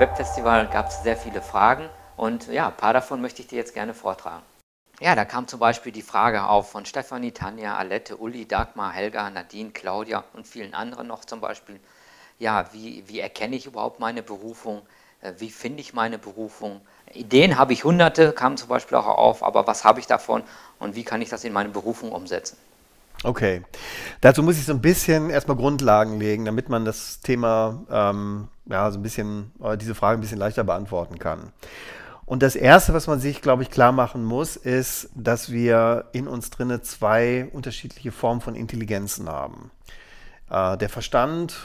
Webfestival gab es sehr viele Fragen und ja, ein paar davon möchte ich dir jetzt gerne vortragen. Ja, da kam zum Beispiel die Frage auf von Stefanie, Tanja, Alette, Uli, Dagmar, Helga, Nadine, Claudia und vielen anderen noch zum Beispiel. Ja, wie, wie erkenne ich überhaupt meine Berufung? Äh, wie finde ich meine Berufung? Ideen habe ich hunderte, kamen zum Beispiel auch auf, aber was habe ich davon und wie kann ich das in meine Berufung umsetzen? Okay. Dazu muss ich so ein bisschen erstmal Grundlagen legen, damit man das Thema, ähm, ja, so ein bisschen, äh, diese Frage ein bisschen leichter beantworten kann. Und das Erste, was man sich, glaube ich, klar machen muss, ist, dass wir in uns drinne zwei unterschiedliche Formen von Intelligenzen haben. Äh, der Verstand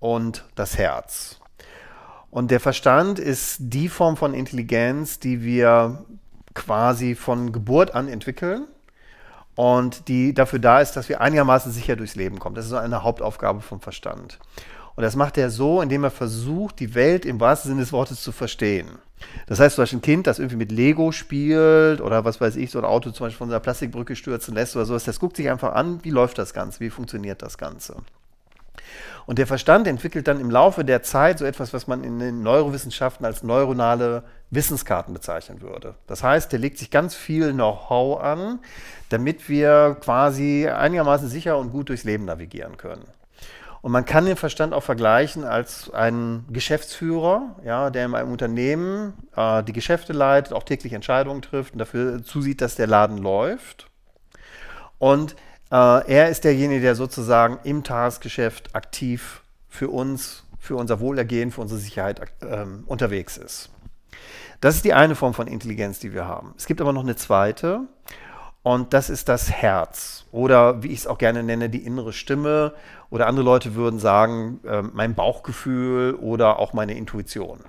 und das Herz. Und der Verstand ist die Form von Intelligenz, die wir quasi von Geburt an entwickeln und die dafür da ist, dass wir einigermaßen sicher durchs Leben kommen. Das ist so eine Hauptaufgabe vom Verstand. Und das macht er so, indem er versucht, die Welt im wahrsten Sinne des Wortes zu verstehen. Das heißt, zum Beispiel ein Kind, das irgendwie mit Lego spielt oder was weiß ich, so ein Auto zum Beispiel von einer Plastikbrücke stürzen lässt oder sowas, das guckt sich einfach an, wie läuft das Ganze, wie funktioniert das Ganze. Und der Verstand entwickelt dann im Laufe der Zeit so etwas, was man in den Neurowissenschaften als neuronale Wissenskarten bezeichnen würde. Das heißt, der legt sich ganz viel Know-how an, damit wir quasi einigermaßen sicher und gut durchs Leben navigieren können. Und man kann den Verstand auch vergleichen als einen Geschäftsführer, ja, der in einem Unternehmen äh, die Geschäfte leitet, auch täglich Entscheidungen trifft und dafür zusieht, dass der Laden läuft. Und äh, er ist derjenige, der sozusagen im Tagesgeschäft aktiv für uns, für unser Wohlergehen, für unsere Sicherheit äh, unterwegs ist. Das ist die eine Form von Intelligenz, die wir haben. Es gibt aber noch eine zweite und das ist das Herz oder wie ich es auch gerne nenne, die innere Stimme oder andere Leute würden sagen, äh, mein Bauchgefühl oder auch meine Intuition.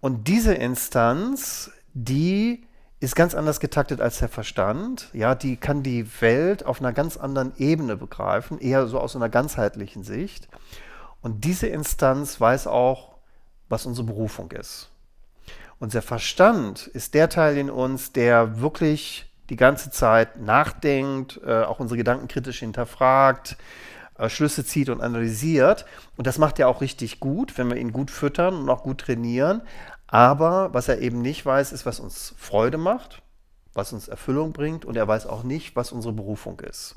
Und diese Instanz, die ist ganz anders getaktet als der Verstand. Ja, die kann die Welt auf einer ganz anderen Ebene begreifen, eher so aus einer ganzheitlichen Sicht. Und diese Instanz weiß auch, was unsere Berufung ist. Unser Verstand ist der Teil in uns, der wirklich die ganze Zeit nachdenkt, äh, auch unsere Gedanken kritisch hinterfragt, äh, Schlüsse zieht und analysiert. Und das macht er auch richtig gut, wenn wir ihn gut füttern und auch gut trainieren. Aber was er eben nicht weiß, ist, was uns Freude macht, was uns Erfüllung bringt und er weiß auch nicht, was unsere Berufung ist.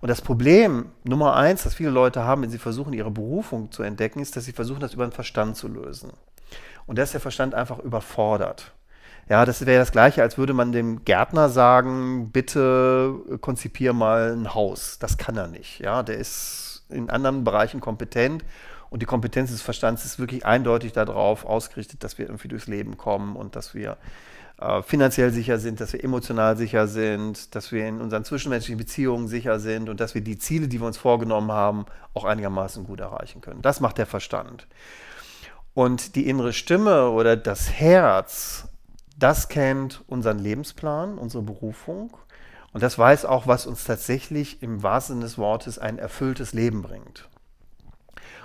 Und das Problem Nummer eins, das viele Leute haben, wenn sie versuchen, ihre Berufung zu entdecken, ist, dass sie versuchen, das über den Verstand zu lösen. Und da ist der Verstand einfach überfordert. Ja, das wäre das Gleiche, als würde man dem Gärtner sagen, bitte äh, konzipier mal ein Haus. Das kann er nicht. Ja, der ist in anderen Bereichen kompetent und die Kompetenz des Verstands ist wirklich eindeutig darauf ausgerichtet, dass wir irgendwie durchs Leben kommen und dass wir äh, finanziell sicher sind, dass wir emotional sicher sind, dass wir in unseren zwischenmenschlichen Beziehungen sicher sind und dass wir die Ziele, die wir uns vorgenommen haben, auch einigermaßen gut erreichen können. Das macht der Verstand. Und die innere Stimme oder das Herz, das kennt unseren Lebensplan, unsere Berufung. Und das weiß auch, was uns tatsächlich im wahrsten Sinne des Wortes ein erfülltes Leben bringt.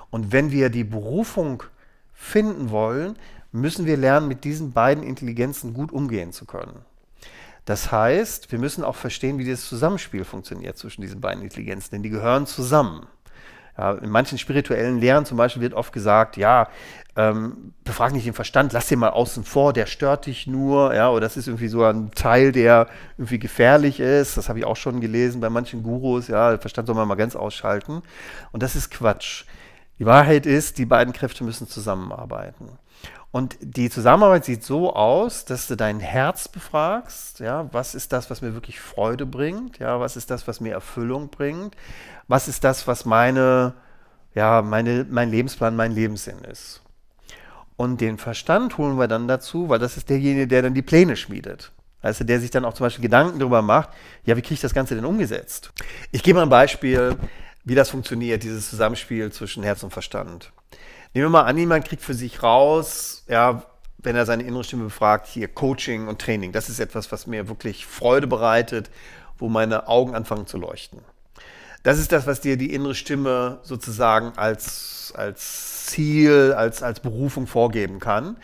Und wenn wir die Berufung finden wollen, müssen wir lernen, mit diesen beiden Intelligenzen gut umgehen zu können. Das heißt, wir müssen auch verstehen, wie dieses Zusammenspiel funktioniert zwischen diesen beiden Intelligenzen, denn die gehören zusammen. Ja, in manchen spirituellen Lehren zum Beispiel wird oft gesagt, ja, ähm, befrag nicht den Verstand, lass den mal außen vor, der stört dich nur, ja, oder das ist irgendwie so ein Teil, der irgendwie gefährlich ist. Das habe ich auch schon gelesen bei manchen Gurus, ja, Verstand soll man mal ganz ausschalten. Und das ist Quatsch. Die Wahrheit ist, die beiden Kräfte müssen zusammenarbeiten. Und die Zusammenarbeit sieht so aus, dass du dein Herz befragst, ja, was ist das, was mir wirklich Freude bringt, ja, was ist das, was mir Erfüllung bringt, was ist das, was meine, ja, meine, mein Lebensplan, mein Lebenssinn ist. Und den Verstand holen wir dann dazu, weil das ist derjenige, der dann die Pläne schmiedet. Also der sich dann auch zum Beispiel Gedanken darüber macht, ja, wie kriege ich das Ganze denn umgesetzt? Ich gebe mal ein Beispiel, wie das funktioniert, dieses Zusammenspiel zwischen Herz und Verstand. Nehmen wir mal an, jemand kriegt für sich raus, ja, wenn er seine innere Stimme befragt, hier Coaching und Training. Das ist etwas, was mir wirklich Freude bereitet, wo meine Augen anfangen zu leuchten. Das ist das, was dir die innere Stimme sozusagen als, als Ziel, als, als Berufung vorgeben kann.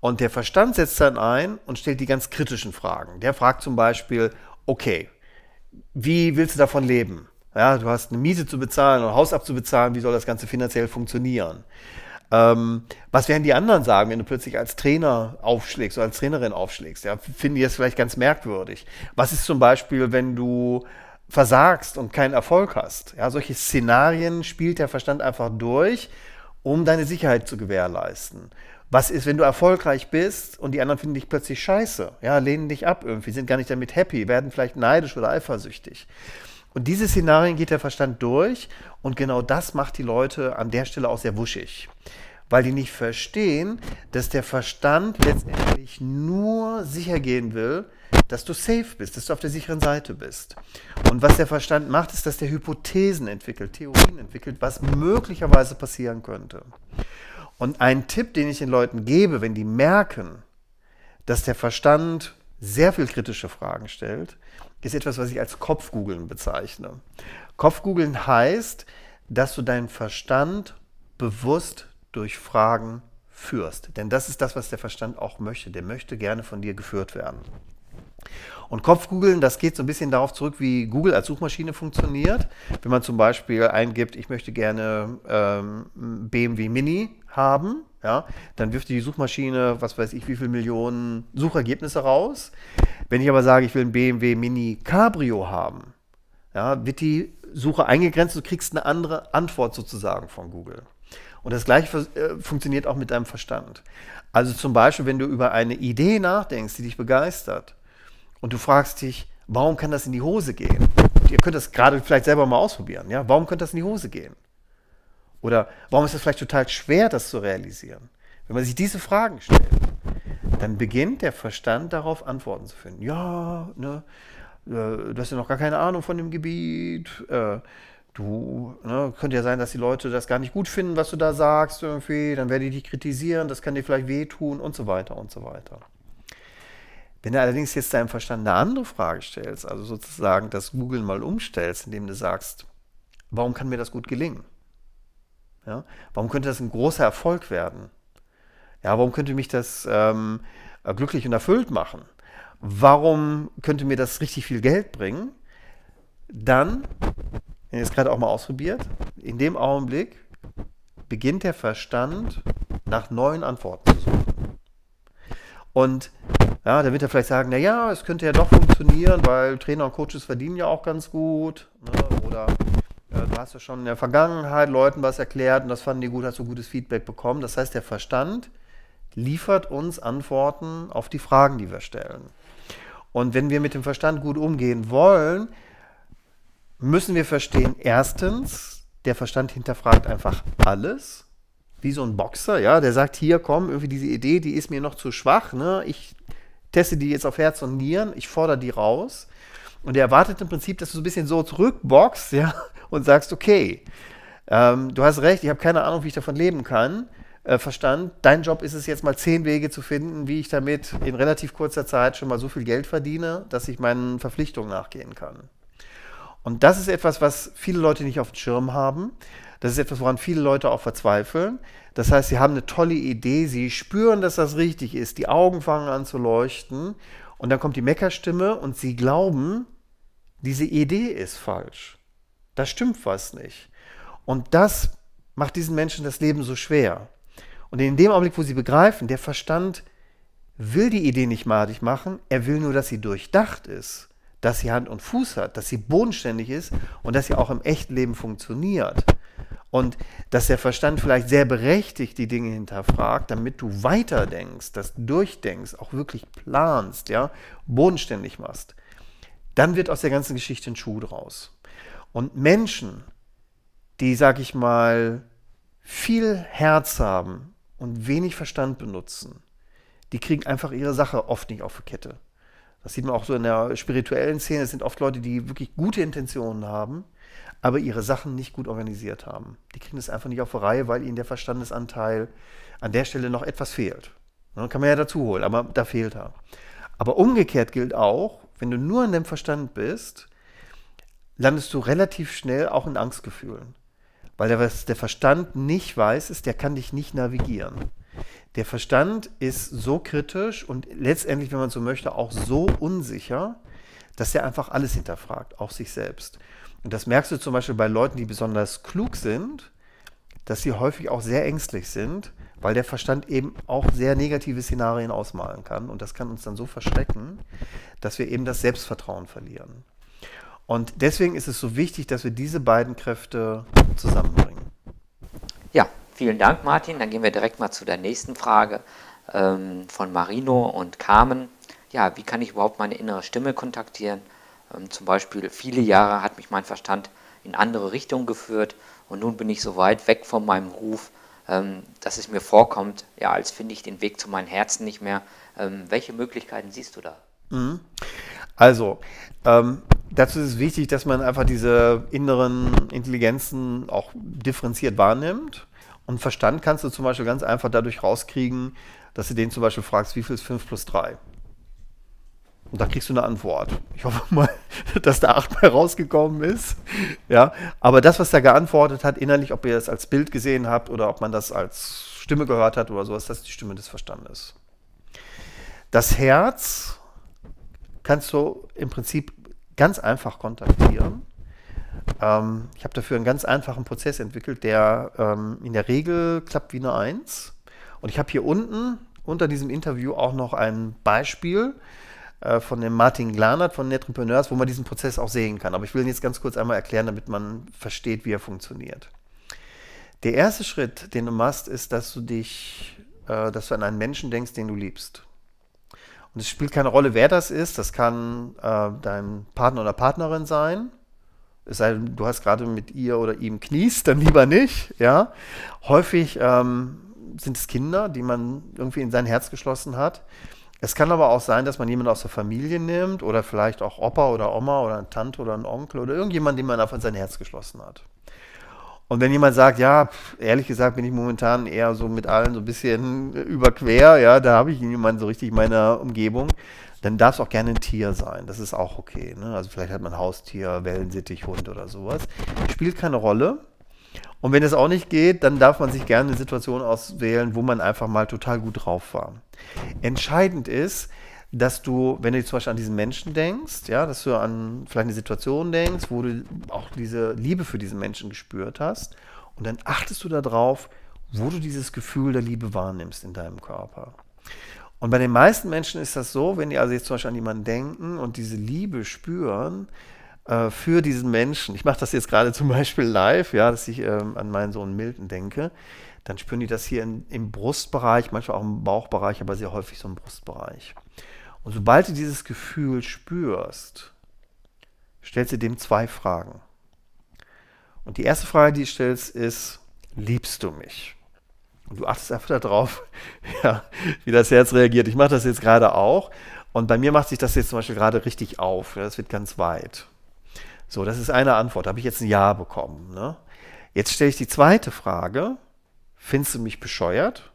Und der Verstand setzt dann ein und stellt die ganz kritischen Fragen. Der fragt zum Beispiel, okay, wie willst du davon leben? Ja, du hast eine Miese zu bezahlen und Haus abzubezahlen, wie soll das Ganze finanziell funktionieren? Ähm, was werden die anderen sagen, wenn du plötzlich als Trainer aufschlägst oder als Trainerin aufschlägst? Ja, finden die das vielleicht ganz merkwürdig. Was ist zum Beispiel, wenn du versagst und keinen Erfolg hast? Ja, solche Szenarien spielt der Verstand einfach durch, um deine Sicherheit zu gewährleisten. Was ist, wenn du erfolgreich bist und die anderen finden dich plötzlich scheiße? Ja, lehnen dich ab irgendwie, sind gar nicht damit happy, werden vielleicht neidisch oder eifersüchtig. Und diese Szenarien geht der Verstand durch und genau das macht die Leute an der Stelle auch sehr wuschig, weil die nicht verstehen, dass der Verstand letztendlich nur sicher gehen will, dass du safe bist, dass du auf der sicheren Seite bist. Und was der Verstand macht, ist, dass der Hypothesen entwickelt, Theorien entwickelt, was möglicherweise passieren könnte. Und ein Tipp, den ich den Leuten gebe, wenn die merken, dass der Verstand sehr viel kritische Fragen stellt, ist etwas, was ich als Kopfgoogeln bezeichne. Kopfgoogeln heißt, dass du deinen Verstand bewusst durch Fragen führst. Denn das ist das, was der Verstand auch möchte. Der möchte gerne von dir geführt werden. Und Kopfgoogeln, das geht so ein bisschen darauf zurück, wie Google als Suchmaschine funktioniert. Wenn man zum Beispiel eingibt, ich möchte gerne ähm, BMW Mini haben, ja, dann wirft die Suchmaschine, was weiß ich, wie viele Millionen Suchergebnisse raus. Wenn ich aber sage, ich will ein BMW Mini Cabrio haben, ja, wird die Suche eingegrenzt, du kriegst eine andere Antwort sozusagen von Google. Und das gleiche äh, funktioniert auch mit deinem Verstand. Also zum Beispiel, wenn du über eine Idee nachdenkst, die dich begeistert, und du fragst dich, warum kann das in die Hose gehen? Und ihr könnt das gerade vielleicht selber mal ausprobieren. Ja? Warum könnte das in die Hose gehen? Oder warum ist es vielleicht total schwer, das zu realisieren? Wenn man sich diese Fragen stellt, dann beginnt der Verstand darauf Antworten zu finden. Ja, ne, äh, du hast ja noch gar keine Ahnung von dem Gebiet. Äh, du, ne, könnte ja sein, dass die Leute das gar nicht gut finden, was du da sagst irgendwie. Dann werde ich dich kritisieren, das kann dir vielleicht wehtun und so weiter und so weiter. Wenn du allerdings jetzt deinem Verstand eine andere Frage stellst, also sozusagen das Googlen mal umstellst, indem du sagst, warum kann mir das gut gelingen? Ja? Warum könnte das ein großer Erfolg werden? Ja, warum könnte mich das ähm, äh, glücklich und erfüllt machen? Warum könnte mir das richtig viel Geld bringen? Dann, wenn ihr es gerade auch mal ausprobiert, in dem Augenblick beginnt der Verstand nach neuen Antworten zu suchen. Und ja, dann wird er vielleicht sagen, naja, es könnte ja doch funktionieren, weil Trainer und Coaches verdienen ja auch ganz gut. Ne? Oder äh, du hast ja schon in der Vergangenheit Leuten was erklärt und das fanden die gut, hast du gutes Feedback bekommen. Das heißt, der Verstand liefert uns Antworten auf die Fragen, die wir stellen. Und wenn wir mit dem Verstand gut umgehen wollen, müssen wir verstehen, erstens, der Verstand hinterfragt einfach alles. Wie so ein Boxer, ja, der sagt, hier komm, irgendwie diese Idee, die ist mir noch zu schwach, ne? Ich teste die jetzt auf Herz und Nieren, ich fordere die raus. Und er erwartet im Prinzip, dass du so ein bisschen so zurückboxst, ja, und sagst, okay, ähm, du hast recht, ich habe keine Ahnung, wie ich davon leben kann. Äh, Verstand, dein Job ist es jetzt mal zehn Wege zu finden, wie ich damit in relativ kurzer Zeit schon mal so viel Geld verdiene, dass ich meinen Verpflichtungen nachgehen kann. Und das ist etwas, was viele Leute nicht auf dem Schirm haben. Das ist etwas, woran viele Leute auch verzweifeln. Das heißt, sie haben eine tolle Idee, sie spüren, dass das richtig ist, die Augen fangen an zu leuchten und dann kommt die Meckerstimme und sie glauben, diese Idee ist falsch. Da stimmt was nicht. Und das macht diesen Menschen das Leben so schwer. Und in dem Augenblick, wo sie begreifen, der Verstand will die Idee nicht madig machen, er will nur, dass sie durchdacht ist, dass sie Hand und Fuß hat, dass sie bodenständig ist und dass sie auch im echten Leben funktioniert. Und dass der Verstand vielleicht sehr berechtigt die Dinge hinterfragt, damit du weiterdenkst, das durchdenkst, auch wirklich planst, ja, bodenständig machst, dann wird aus der ganzen Geschichte ein Schuh draus. Und Menschen, die, sag ich mal, viel Herz haben und wenig Verstand benutzen, die kriegen einfach ihre Sache oft nicht auf die Kette. Das sieht man auch so in der spirituellen Szene. Es sind oft Leute, die wirklich gute Intentionen haben, aber ihre Sachen nicht gut organisiert haben. Die kriegen das einfach nicht auf die Reihe, weil ihnen der Verstandesanteil an der Stelle noch etwas fehlt. Dann ne, kann man ja dazu holen, aber da fehlt er. Aber umgekehrt gilt auch, wenn du nur an dem Verstand bist, landest du relativ schnell auch in Angstgefühlen. Weil der, was der Verstand nicht weiß, ist, der kann dich nicht navigieren. Der Verstand ist so kritisch und letztendlich, wenn man so möchte, auch so unsicher, dass er einfach alles hinterfragt, auch sich selbst. Und das merkst du zum Beispiel bei Leuten, die besonders klug sind, dass sie häufig auch sehr ängstlich sind, weil der Verstand eben auch sehr negative Szenarien ausmalen kann. Und das kann uns dann so verschrecken, dass wir eben das Selbstvertrauen verlieren. Und deswegen ist es so wichtig, dass wir diese beiden Kräfte zusammenbringen. Ja, vielen Dank, Martin. Dann gehen wir direkt mal zu der nächsten Frage ähm, von Marino und Carmen. Ja, wie kann ich überhaupt meine innere Stimme kontaktieren? Ähm, zum Beispiel viele Jahre hat mich mein Verstand in andere Richtungen geführt und nun bin ich so weit weg von meinem Ruf, ähm, dass es mir vorkommt, ja, als finde ich den Weg zu meinem Herzen nicht mehr. Ähm, welche Möglichkeiten siehst du da? Mhm. Also, ähm, dazu ist es wichtig, dass man einfach diese inneren Intelligenzen auch differenziert wahrnimmt. Und Verstand kannst du zum Beispiel ganz einfach dadurch rauskriegen, dass du den zum Beispiel fragst, wie viel ist 5 plus 3? Und da kriegst du eine Antwort. Ich hoffe mal, dass da achtmal rausgekommen ist. Ja, aber das, was da geantwortet hat, innerlich, ob ihr das als Bild gesehen habt oder ob man das als Stimme gehört hat oder sowas, das ist die Stimme des Verstandes. Das Herz kannst du im Prinzip ganz einfach kontaktieren. Ähm, ich habe dafür einen ganz einfachen Prozess entwickelt, der ähm, in der Regel klappt wie eine Eins. Und ich habe hier unten unter diesem Interview auch noch ein Beispiel, äh, von dem Martin Glanert von Netrepreneurs, wo man diesen Prozess auch sehen kann. Aber ich will ihn jetzt ganz kurz einmal erklären, damit man versteht, wie er funktioniert. Der erste Schritt, den du machst, ist, dass du dich, äh, dass du an einen Menschen denkst, den du liebst. Und es spielt keine Rolle, wer das ist. Das kann äh, dein Partner oder Partnerin sein. Es sei denn, du hast gerade mit ihr oder ihm kniest, dann lieber nicht. Ja, häufig ähm, sind es Kinder, die man irgendwie in sein Herz geschlossen hat. Es kann aber auch sein, dass man jemanden aus der Familie nimmt oder vielleicht auch Opa oder Oma oder eine Tante oder ein Onkel oder irgendjemand, den man einfach in sein Herz geschlossen hat. Und wenn jemand sagt, ja, ehrlich gesagt bin ich momentan eher so mit allen so ein bisschen überquer, ja, da habe ich niemanden so richtig in meiner Umgebung, dann darf es auch gerne ein Tier sein. Das ist auch okay. Ne? Also vielleicht hat man Haustier, Wellensittich, Hund oder sowas. Spielt keine Rolle. Und wenn es auch nicht geht, dann darf man sich gerne eine Situation auswählen, wo man einfach mal total gut drauf war. Entscheidend ist, dass du, wenn du jetzt zum Beispiel an diesen Menschen denkst, ja, dass du an vielleicht eine Situation denkst, wo du auch diese Liebe für diesen Menschen gespürt hast, und dann achtest du darauf, wo du dieses Gefühl der Liebe wahrnimmst in deinem Körper. Und bei den meisten Menschen ist das so, wenn die also jetzt zum Beispiel an jemanden denken und diese Liebe spüren, äh, für diesen Menschen. Ich mache das jetzt gerade zum Beispiel live, ja, dass ich ähm, an meinen Sohn Milton denke dann spüren die das hier in, im Brustbereich, manchmal auch im Bauchbereich, aber sehr häufig so im Brustbereich. Und sobald du dieses Gefühl spürst, stellst du dem zwei Fragen. Und die erste Frage, die du stellst, ist, liebst du mich? Und du achtest einfach darauf, ja, wie das Herz reagiert. Ich mache das jetzt gerade auch. Und bei mir macht sich das jetzt zum Beispiel gerade richtig auf. Das wird ganz weit. So, das ist eine Antwort. Da habe ich jetzt ein Ja bekommen. Ne? Jetzt stelle ich die zweite Frage findest du mich bescheuert?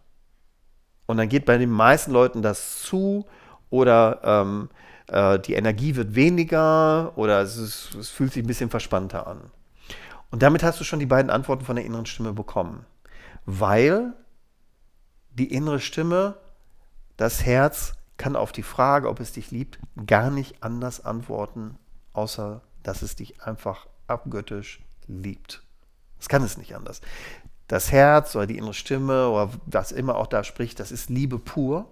Und dann geht bei den meisten Leuten das zu oder ähm, äh, die Energie wird weniger oder es, ist, es fühlt sich ein bisschen verspannter an. Und damit hast du schon die beiden Antworten von der inneren Stimme bekommen. Weil die innere Stimme, das Herz, kann auf die Frage, ob es dich liebt, gar nicht anders antworten, außer dass es dich einfach abgöttisch liebt. Das kann es nicht anders das Herz oder die innere Stimme oder was immer auch da spricht, das ist Liebe pur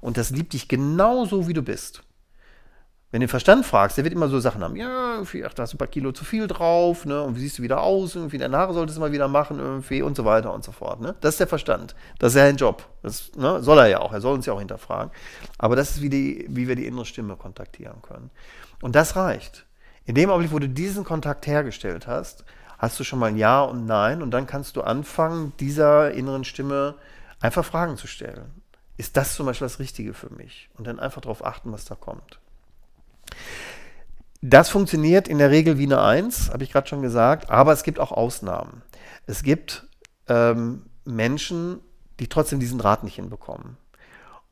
und das liebt dich genauso, wie du bist. Wenn du den Verstand fragst, der wird immer so Sachen haben. Ja, irgendwie, ach, da hast du ein paar Kilo zu viel drauf, ne? Und wie siehst du wieder aus? Irgendwie, deine Haare solltest du mal wieder machen, irgendwie und so weiter und so fort. Ne? Das ist der Verstand. Das ist ja ein Job. Das ne? soll er ja auch. Er soll uns ja auch hinterfragen. Aber das ist, wie, die, wie wir die innere Stimme kontaktieren können. Und das reicht. In dem Augenblick, wo du diesen Kontakt hergestellt hast, hast du schon mal ein Ja und Nein und dann kannst du anfangen, dieser inneren Stimme einfach Fragen zu stellen. Ist das zum Beispiel das Richtige für mich? Und dann einfach darauf achten, was da kommt. Das funktioniert in der Regel wie eine Eins, habe ich gerade schon gesagt, aber es gibt auch Ausnahmen. Es gibt ähm, Menschen, die trotzdem diesen Draht nicht hinbekommen.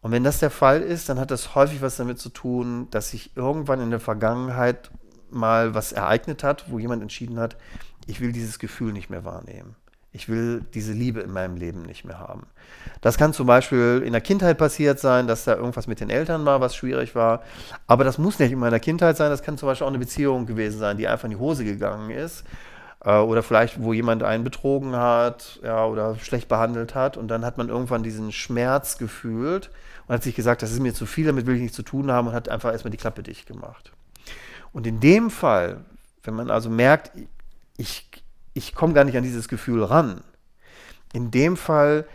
Und wenn das der Fall ist, dann hat das häufig was damit zu tun, dass sich irgendwann in der Vergangenheit mal was ereignet hat, wo jemand entschieden hat, ich will dieses Gefühl nicht mehr wahrnehmen. Ich will diese Liebe in meinem Leben nicht mehr haben. Das kann zum Beispiel in der Kindheit passiert sein, dass da irgendwas mit den Eltern war, was schwierig war. Aber das muss nicht in meiner Kindheit sein. Das kann zum Beispiel auch eine Beziehung gewesen sein, die einfach in die Hose gegangen ist. Äh, oder vielleicht, wo jemand einen betrogen hat ja, oder schlecht behandelt hat. Und dann hat man irgendwann diesen Schmerz gefühlt und hat sich gesagt, das ist mir zu viel, damit will ich nichts zu tun haben und hat einfach erstmal die Klappe dicht gemacht. Und in dem Fall, wenn man also merkt, ich, ich komme gar nicht an dieses Gefühl ran. In dem Fall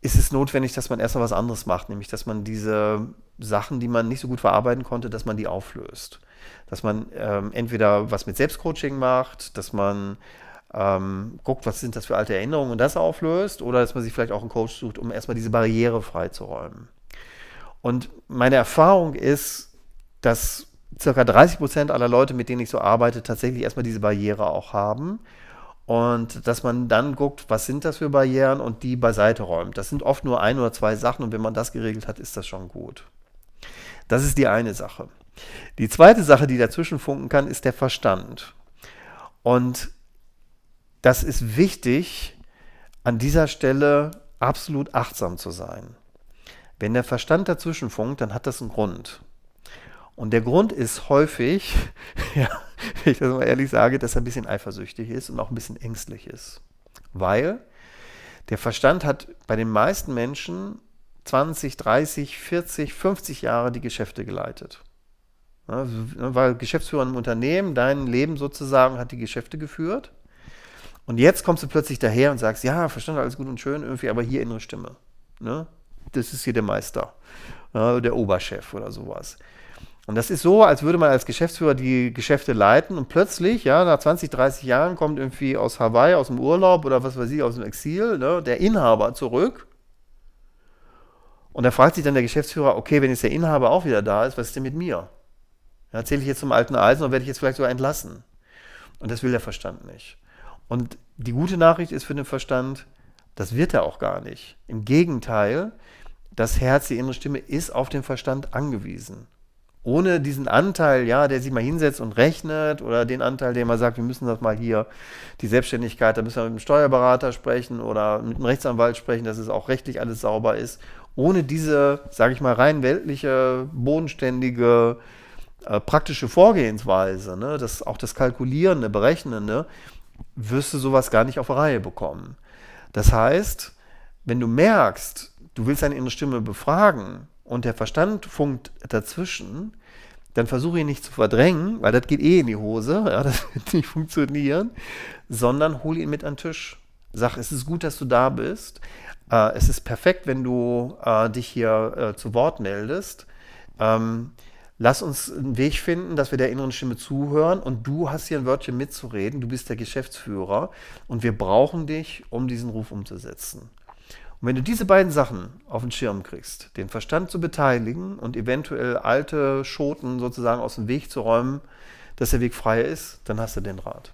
ist es notwendig, dass man erstmal was anderes macht, nämlich dass man diese Sachen, die man nicht so gut verarbeiten konnte, dass man die auflöst. Dass man ähm, entweder was mit Selbstcoaching macht, dass man ähm, guckt, was sind das für alte Erinnerungen und das auflöst, oder dass man sich vielleicht auch einen Coach sucht, um erstmal diese Barriere freizuräumen. Und meine Erfahrung ist, dass circa 30 Prozent aller Leute, mit denen ich so arbeite, tatsächlich erstmal diese Barriere auch haben. Und dass man dann guckt, was sind das für Barrieren und die beiseite räumt. Das sind oft nur ein oder zwei Sachen und wenn man das geregelt hat, ist das schon gut. Das ist die eine Sache. Die zweite Sache, die dazwischen funken kann, ist der Verstand. Und das ist wichtig, an dieser Stelle absolut achtsam zu sein. Wenn der Verstand dazwischen funkt, dann hat das einen Grund. Und der Grund ist häufig, ja, wenn ich das mal ehrlich sage, dass er ein bisschen eifersüchtig ist und auch ein bisschen ängstlich ist. Weil der Verstand hat bei den meisten Menschen 20, 30, 40, 50 Jahre die Geschäfte geleitet. Weil war Geschäftsführer im Unternehmen, dein Leben sozusagen hat die Geschäfte geführt. Und jetzt kommst du plötzlich daher und sagst, ja, Verstand, alles gut und schön, irgendwie, aber hier innere Stimme. Ne? Das ist hier der Meister, der Oberchef oder sowas. Und das ist so, als würde man als Geschäftsführer die Geschäfte leiten und plötzlich, ja, nach 20, 30 Jahren kommt irgendwie aus Hawaii, aus dem Urlaub oder was weiß ich, aus dem Exil, ne, der Inhaber zurück. Und da fragt sich dann der Geschäftsführer, okay, wenn jetzt der Inhaber auch wieder da ist, was ist denn mit mir? Ja, zähle ich jetzt zum alten Eisen und werde ich jetzt vielleicht sogar entlassen? Und das will der Verstand nicht. Und die gute Nachricht ist für den Verstand, das wird er auch gar nicht. Im Gegenteil, das Herz, die innere Stimme ist auf den Verstand angewiesen ohne diesen Anteil, ja, der sich mal hinsetzt und rechnet oder den Anteil, der mal sagt, wir müssen das mal hier, die Selbstständigkeit, da müssen wir mit einem Steuerberater sprechen oder mit einem Rechtsanwalt sprechen, dass es auch rechtlich alles sauber ist. Ohne diese, sage ich mal, rein weltliche, bodenständige, äh, praktische Vorgehensweise, ne, das, auch das Kalkulierende, Berechnende, wirst du sowas gar nicht auf Reihe bekommen. Das heißt, wenn du merkst, du willst deine innere Stimme befragen, und der Verstand funkt dazwischen, dann versuche ihn nicht zu verdrängen, weil das geht eh in die Hose, ja, das wird nicht funktionieren, sondern hol ihn mit an den Tisch. Sag, es ist gut, dass du da bist. Äh, es ist perfekt, wenn du äh, dich hier äh, zu Wort meldest. Ähm, lass uns einen Weg finden, dass wir der inneren Stimme zuhören und du hast hier ein Wörtchen mitzureden. Du bist der Geschäftsführer und wir brauchen dich, um diesen Ruf umzusetzen. Und wenn du diese beiden Sachen auf den Schirm kriegst, den Verstand zu beteiligen und eventuell alte Schoten sozusagen aus dem Weg zu räumen, dass der Weg frei ist, dann hast du den Rat.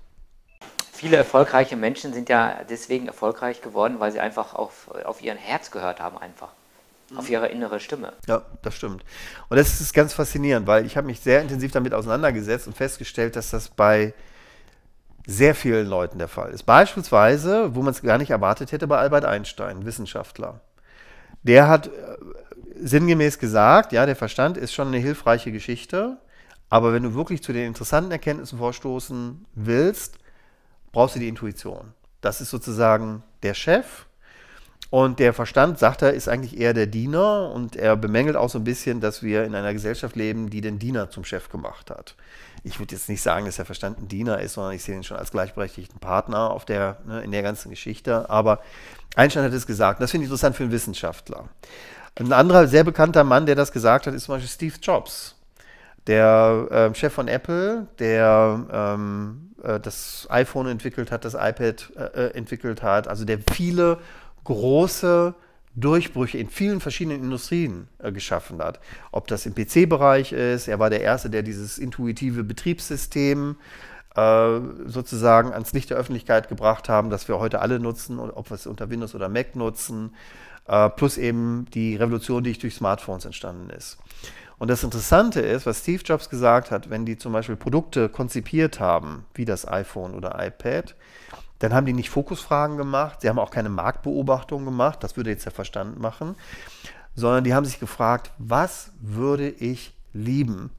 Viele erfolgreiche Menschen sind ja deswegen erfolgreich geworden, weil sie einfach auf, auf ihren Herz gehört haben, einfach auf mhm. ihre innere Stimme. Ja, das stimmt. Und das ist ganz faszinierend, weil ich habe mich sehr intensiv damit auseinandergesetzt und festgestellt, dass das bei sehr vielen Leuten der Fall ist. Beispielsweise, wo man es gar nicht erwartet hätte, bei Albert Einstein, Wissenschaftler. Der hat äh, sinngemäß gesagt, ja, der Verstand ist schon eine hilfreiche Geschichte, aber wenn du wirklich zu den interessanten Erkenntnissen vorstoßen willst, brauchst du die Intuition. Das ist sozusagen der Chef und der Verstand, sagt er, ist eigentlich eher der Diener und er bemängelt auch so ein bisschen, dass wir in einer Gesellschaft leben, die den Diener zum Chef gemacht hat ich würde jetzt nicht sagen, dass er verstanden Diener ist, sondern ich sehe ihn schon als gleichberechtigten Partner auf der, ne, in der ganzen Geschichte. Aber Einstein hat es gesagt. Das finde ich interessant für einen Wissenschaftler. Ein anderer sehr bekannter Mann, der das gesagt hat, ist zum Beispiel Steve Jobs. Der ähm, Chef von Apple, der ähm, äh, das iPhone entwickelt hat, das iPad äh, äh entwickelt hat, also der viele große Durchbrüche in vielen verschiedenen Industrien äh, geschaffen hat. Ob das im PC-Bereich ist, er war der Erste, der dieses intuitive Betriebssystem äh, sozusagen ans Licht der Öffentlichkeit gebracht haben, das wir heute alle nutzen, ob wir es unter Windows oder Mac nutzen, äh, plus eben die Revolution, die durch Smartphones entstanden ist. Und das Interessante ist, was Steve Jobs gesagt hat, wenn die zum Beispiel Produkte konzipiert haben, wie das iPhone oder iPad, dann haben die nicht Fokusfragen gemacht, sie haben auch keine Marktbeobachtung gemacht, das würde jetzt der Verstand machen, sondern die haben sich gefragt, was würde ich lieben?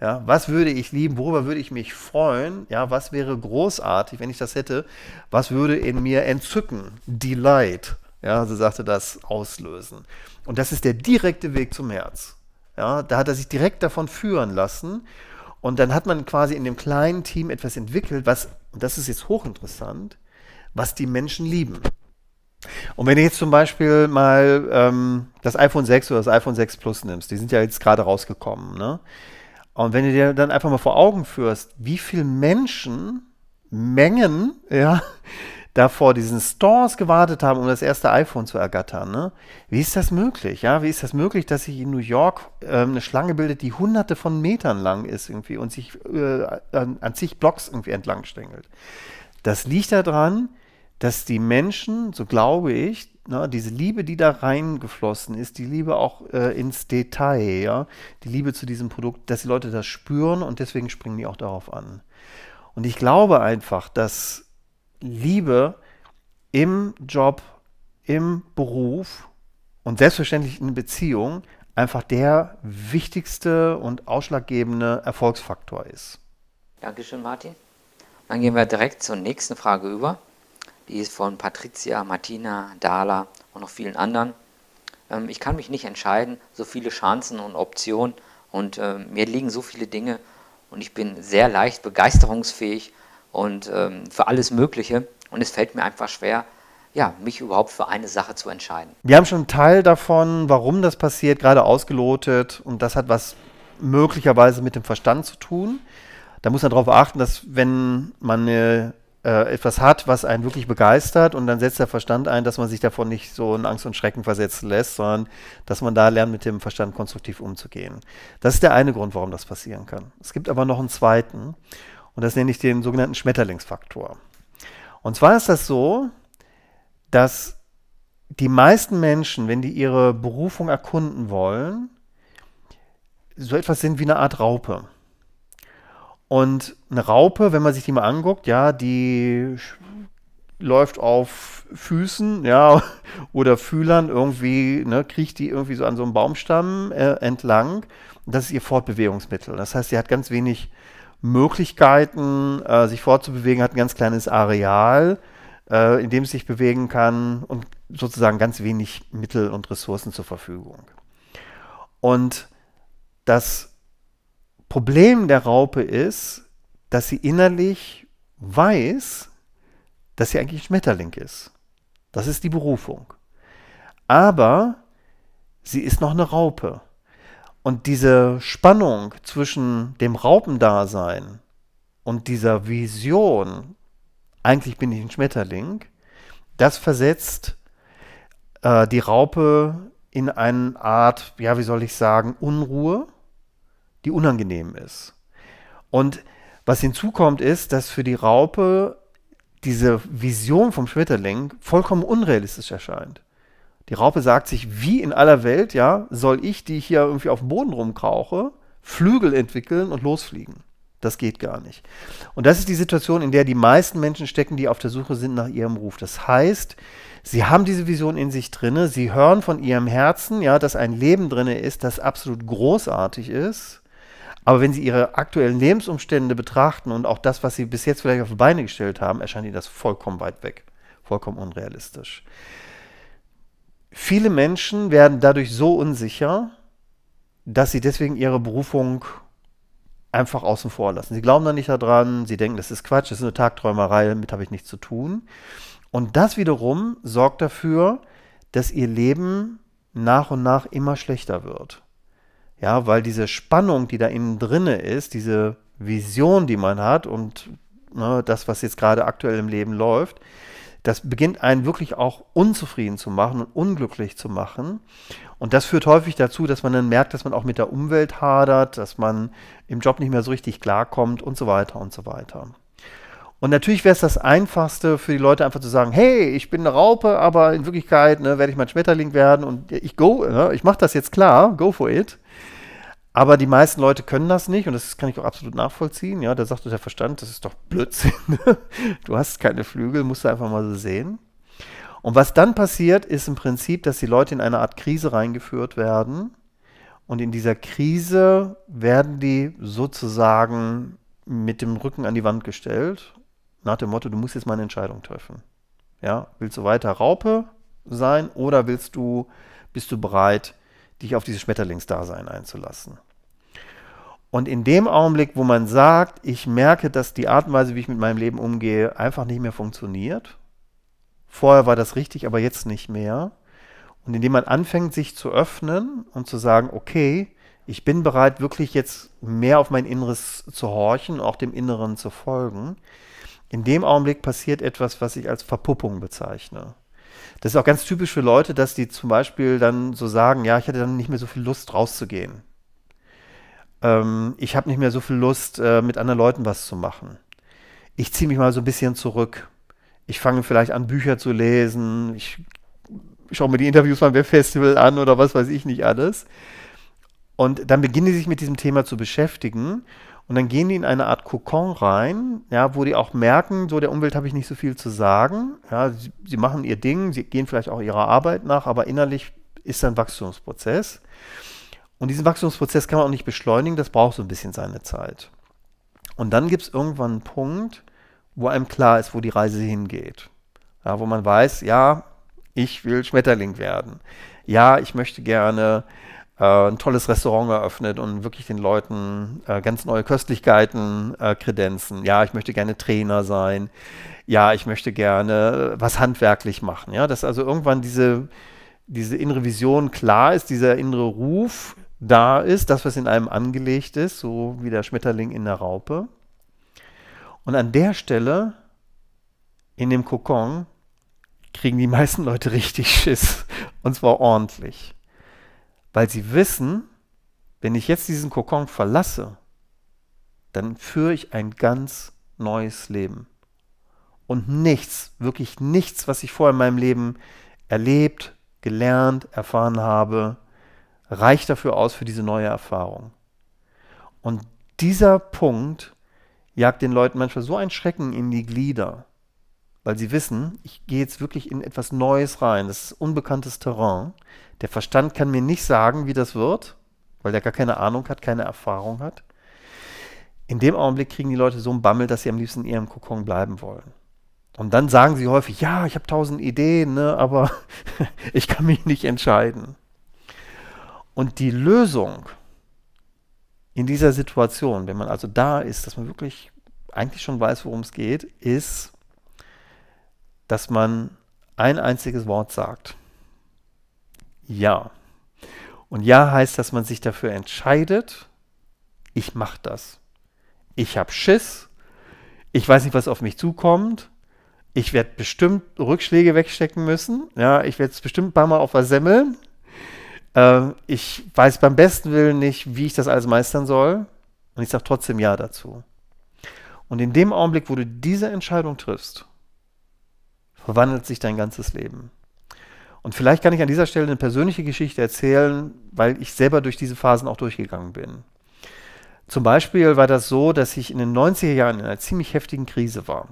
Ja, was würde ich lieben? Worüber würde ich mich freuen? Ja, was wäre großartig, wenn ich das hätte? Was würde in mir entzücken? Delight. Ja, so sagte das auslösen. Und das ist der direkte Weg zum Herz. Ja, da hat er sich direkt davon führen lassen. Und dann hat man quasi in dem kleinen Team etwas entwickelt, was und das ist jetzt hochinteressant, was die Menschen lieben. Und wenn du jetzt zum Beispiel mal ähm, das iPhone 6 oder das iPhone 6 Plus nimmst, die sind ja jetzt gerade rausgekommen, ne? Und wenn du dir dann einfach mal vor Augen führst, wie viele Menschen, Mengen, ja, da vor diesen Stores gewartet haben, um das erste iPhone zu ergattern. Ne? Wie ist das möglich? Ja, wie ist das möglich, dass sich in New York äh, eine Schlange bildet, die hunderte von Metern lang ist irgendwie und sich äh, an, zig Blocks irgendwie entlang stängelt? Das liegt daran, dass die Menschen, so glaube ich, na, ne, diese Liebe, die da reingeflossen ist, die Liebe auch äh, ins Detail, ja, die Liebe zu diesem Produkt, dass die Leute das spüren und deswegen springen die auch darauf an. Und ich glaube einfach, dass Liebe im Job, im Beruf und selbstverständlich in Beziehung einfach der wichtigste und ausschlaggebende Erfolgsfaktor ist. Dankeschön, Martin. Dann gehen wir direkt zur nächsten Frage über. Die ist von Patricia, Martina, Dala und noch vielen anderen. Ähm, ich kann mich nicht entscheiden, so viele Chancen und Optionen und äh, mir liegen so viele Dinge und ich bin sehr leicht begeisterungsfähig und ähm, für alles Mögliche. Und es fällt mir einfach schwer, ja, mich überhaupt für eine Sache zu entscheiden. Wir haben schon einen Teil davon, warum das passiert, gerade ausgelotet. Und das hat was möglicherweise mit dem Verstand zu tun. Da muss man darauf achten, dass wenn man eine äh, äh, etwas hat, was einen wirklich begeistert und dann setzt der Verstand ein, dass man sich davon nicht so in Angst und Schrecken versetzen lässt, sondern dass man da lernt, mit dem Verstand konstruktiv umzugehen. Das ist der eine Grund, warum das passieren kann. Es gibt aber noch einen zweiten und das nenne ich den sogenannten Schmetterlingsfaktor. Und zwar ist das so, dass die meisten Menschen, wenn die ihre Berufung erkunden wollen, so etwas sind wie eine Art Raupe. Und eine Raupe, wenn man sich die mal anguckt, ja, die läuft auf Füßen, ja, oder Fühlern irgendwie, ne, kriecht die irgendwie so an so einem Baumstamm äh, entlang. Und das ist ihr Fortbewegungsmittel. Das heißt, sie hat ganz wenig Möglichkeiten, äh, sich fortzubewegen, hat ein ganz kleines Areal, äh, in dem es sich bewegen kann und sozusagen ganz wenig Mittel und Ressourcen zur Verfügung. Und das Problem der Raupe ist, dass sie innerlich weiß, dass sie eigentlich ein Schmetterling ist. Das ist die Berufung. Aber sie ist noch eine Raupe. Und diese Spannung zwischen dem Raupendasein und dieser Vision, eigentlich bin ich ein Schmetterling, das versetzt äh, die Raupe in eine Art, ja, wie soll ich sagen, Unruhe, die unangenehm ist. Und was hinzukommt, ist, dass für die Raupe diese Vision vom Schmetterling vollkommen unrealistisch erscheint. Die Raupe sagt sich, wie in aller Welt, ja, soll ich, die hier irgendwie auf dem Boden rumkrauche, Flügel entwickeln und losfliegen. Das geht gar nicht. Und das ist die Situation, in der die meisten Menschen stecken, die auf der Suche sind nach ihrem Ruf. Das heißt, sie haben diese Vision in sich drinne, sie hören von ihrem Herzen, ja, dass ein Leben drinne ist, das absolut großartig ist. Aber wenn sie ihre aktuellen Lebensumstände betrachten und auch das, was sie bis jetzt vielleicht auf die Beine gestellt haben, erscheint ihnen das vollkommen weit weg, vollkommen unrealistisch. Viele Menschen werden dadurch so unsicher, dass sie deswegen ihre Berufung einfach außen vor lassen. Sie glauben da nicht daran, sie denken, das ist Quatsch, das ist eine Tagträumerei, damit habe ich nichts zu tun. Und das wiederum sorgt dafür, dass ihr Leben nach und nach immer schlechter wird. Ja, weil diese Spannung, die da innen drinne ist, diese Vision, die man hat und ne, das, was jetzt gerade aktuell im Leben läuft, das beginnt einen wirklich auch unzufrieden zu machen und unglücklich zu machen. Und das führt häufig dazu, dass man dann merkt, dass man auch mit der Umwelt hadert, dass man im Job nicht mehr so richtig klarkommt und so weiter und so weiter. Und natürlich wäre es das Einfachste für die Leute einfach zu sagen, hey, ich bin eine Raupe, aber in Wirklichkeit ne, werde ich mein Schmetterling werden und ich go, ne, ich mache das jetzt klar, go for it. Aber die meisten Leute können das nicht und das kann ich auch absolut nachvollziehen. Ja, da sagt der Verstand, das ist doch Blödsinn. Ne? du hast keine Flügel, musst du einfach mal so sehen. Und was dann passiert, ist im Prinzip, dass die Leute in eine Art Krise reingeführt werden. Und in dieser Krise werden die sozusagen mit dem Rücken an die Wand gestellt, nach dem Motto, du musst jetzt mal eine Entscheidung treffen. Ja, willst du weiter Raupe sein oder willst du, bist du bereit, dich auf dieses Schmetterlingsdasein einzulassen. Und in dem Augenblick, wo man sagt, ich merke, dass die Art und Weise, wie ich mit meinem Leben umgehe, einfach nicht mehr funktioniert, vorher war das richtig, aber jetzt nicht mehr, und indem man anfängt, sich zu öffnen und zu sagen, okay, ich bin bereit, wirklich jetzt mehr auf mein Inneres zu horchen, auch dem Inneren zu folgen, in dem Augenblick passiert etwas, was ich als Verpuppung bezeichne das ist auch ganz typisch für Leute, dass die zum Beispiel dann so sagen, ja, ich hatte dann nicht mehr so viel Lust rauszugehen. Ähm, ich habe nicht mehr so viel Lust, äh, mit anderen Leuten was zu machen. Ich ziehe mich mal so ein bisschen zurück. Ich fange vielleicht an, Bücher zu lesen. Ich schaue mir die Interviews beim Webfestival an oder was weiß ich nicht alles. Und dann beginnen sie sich mit diesem Thema zu beschäftigen und dann gehen die in eine Art Kokon rein, ja, wo die auch merken, so der Umwelt habe ich nicht so viel zu sagen. Ja, sie, sie machen ihr Ding, sie gehen vielleicht auch ihrer Arbeit nach, aber innerlich ist ein Wachstumsprozess. Und diesen Wachstumsprozess kann man auch nicht beschleunigen, das braucht so ein bisschen seine Zeit. Und dann gibt es irgendwann einen Punkt, wo einem klar ist, wo die Reise hingeht. Ja, wo man weiß, ja, ich will Schmetterling werden. Ja, ich möchte gerne äh, ein tolles Restaurant eröffnet und wirklich den Leuten äh, ganz neue Köstlichkeiten äh, kredenzen. Ja, ich möchte gerne Trainer sein. Ja, ich möchte gerne äh, was handwerklich machen. Ja, dass also irgendwann diese, diese innere Vision klar ist, dieser innere Ruf da ist, das, was in einem angelegt ist, so wie der Schmetterling in der Raupe. Und an der Stelle, in dem Kokon, kriegen die meisten Leute richtig Schiss. Und zwar ordentlich. Weil sie wissen, wenn ich jetzt diesen Kokon verlasse, dann führe ich ein ganz neues Leben. Und nichts, wirklich nichts, was ich vorher in meinem Leben erlebt, gelernt, erfahren habe, reicht dafür aus für diese neue Erfahrung. Und dieser Punkt jagt den Leuten manchmal so einen Schrecken in die Glieder, weil sie wissen, ich gehe jetzt wirklich in etwas Neues rein, das ist unbekanntes Terrain. Der Verstand kann mir nicht sagen, wie das wird, weil der gar keine Ahnung hat, keine Erfahrung hat. In dem Augenblick kriegen die Leute so einen Bammel, dass sie am liebsten in ihrem Kokon bleiben wollen. Und dann sagen sie häufig, ja, ich habe tausend Ideen, ne, aber ich kann mich nicht entscheiden. Und die Lösung in dieser Situation, wenn man also da ist, dass man wirklich eigentlich schon weiß, worum es geht, ist, dass man ein einziges Wort sagt. Ja. Und ja heißt, dass man sich dafür entscheidet, ich mache das. Ich habe Schiss. Ich weiß nicht, was auf mich zukommt. Ich werde bestimmt Rückschläge wegstecken müssen. Ja, ich werde es bestimmt ein paar Mal auf was semmeln. Ähm, ich weiß beim besten Willen nicht, wie ich das alles meistern soll. Und ich sage trotzdem Ja dazu. Und in dem Augenblick, wo du diese Entscheidung triffst, wandelt sich dein ganzes Leben. Und vielleicht kann ich an dieser Stelle eine persönliche Geschichte erzählen, weil ich selber durch diese Phasen auch durchgegangen bin. Zum Beispiel war das so, dass ich in den 90er Jahren in einer ziemlich heftigen Krise war.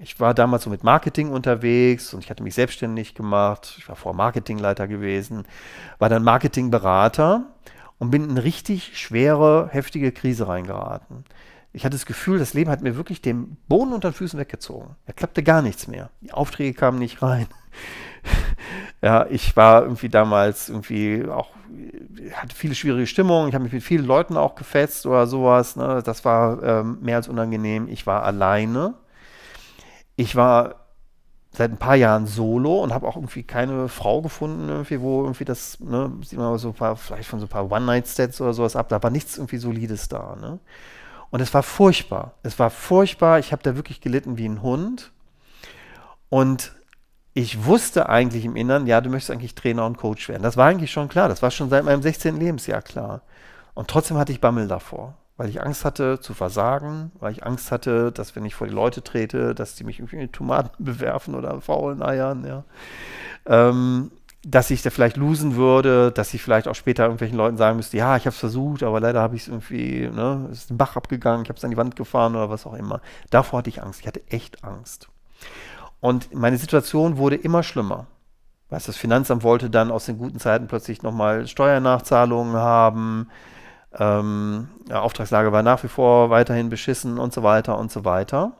Ich war damals so mit Marketing unterwegs und ich hatte mich selbstständig gemacht. Ich war vorher Marketingleiter gewesen, war dann Marketingberater und bin in eine richtig schwere, heftige Krise reingeraten. Ich hatte das Gefühl, das Leben hat mir wirklich den Boden unter den Füßen weggezogen. Da klappte gar nichts mehr. Die Aufträge kamen nicht rein. ja, ich war irgendwie damals irgendwie auch, hatte viele schwierige Stimmungen. Ich habe mich mit vielen Leuten auch gefetzt oder sowas. Ne? Das war ähm, mehr als unangenehm. Ich war alleine. Ich war seit ein paar Jahren solo und habe auch irgendwie keine Frau gefunden, irgendwie, wo irgendwie das, ne, sieht man so ein paar, vielleicht von so ein paar one night stats oder sowas ab, da war nichts irgendwie Solides da, ne? Und es war furchtbar. Es war furchtbar. Ich habe da wirklich gelitten wie ein Hund. Und ich wusste eigentlich im Inneren, ja, du möchtest eigentlich Trainer und Coach werden. Das war eigentlich schon klar. Das war schon seit meinem 16. Lebensjahr klar. Und trotzdem hatte ich Bammel davor, weil ich Angst hatte zu versagen, weil ich Angst hatte, dass wenn ich vor die Leute trete, dass die mich irgendwie mit Tomaten bewerfen oder faulen Eiern. Ja. Ähm, dass ich da vielleicht losen würde, dass ich vielleicht auch später irgendwelchen Leuten sagen müsste, ja, ich habe es versucht, aber leider habe ich es irgendwie, ne, ist ein Bach abgegangen, ich habe es an die Wand gefahren oder was auch immer. Davor hatte ich Angst, ich hatte echt Angst. Und meine Situation wurde immer schlimmer. Weißt, das Finanzamt wollte dann aus den guten Zeiten plötzlich nochmal Steuernachzahlungen haben, ähm, ja, Auftragslage war nach wie vor weiterhin beschissen und so weiter und so weiter.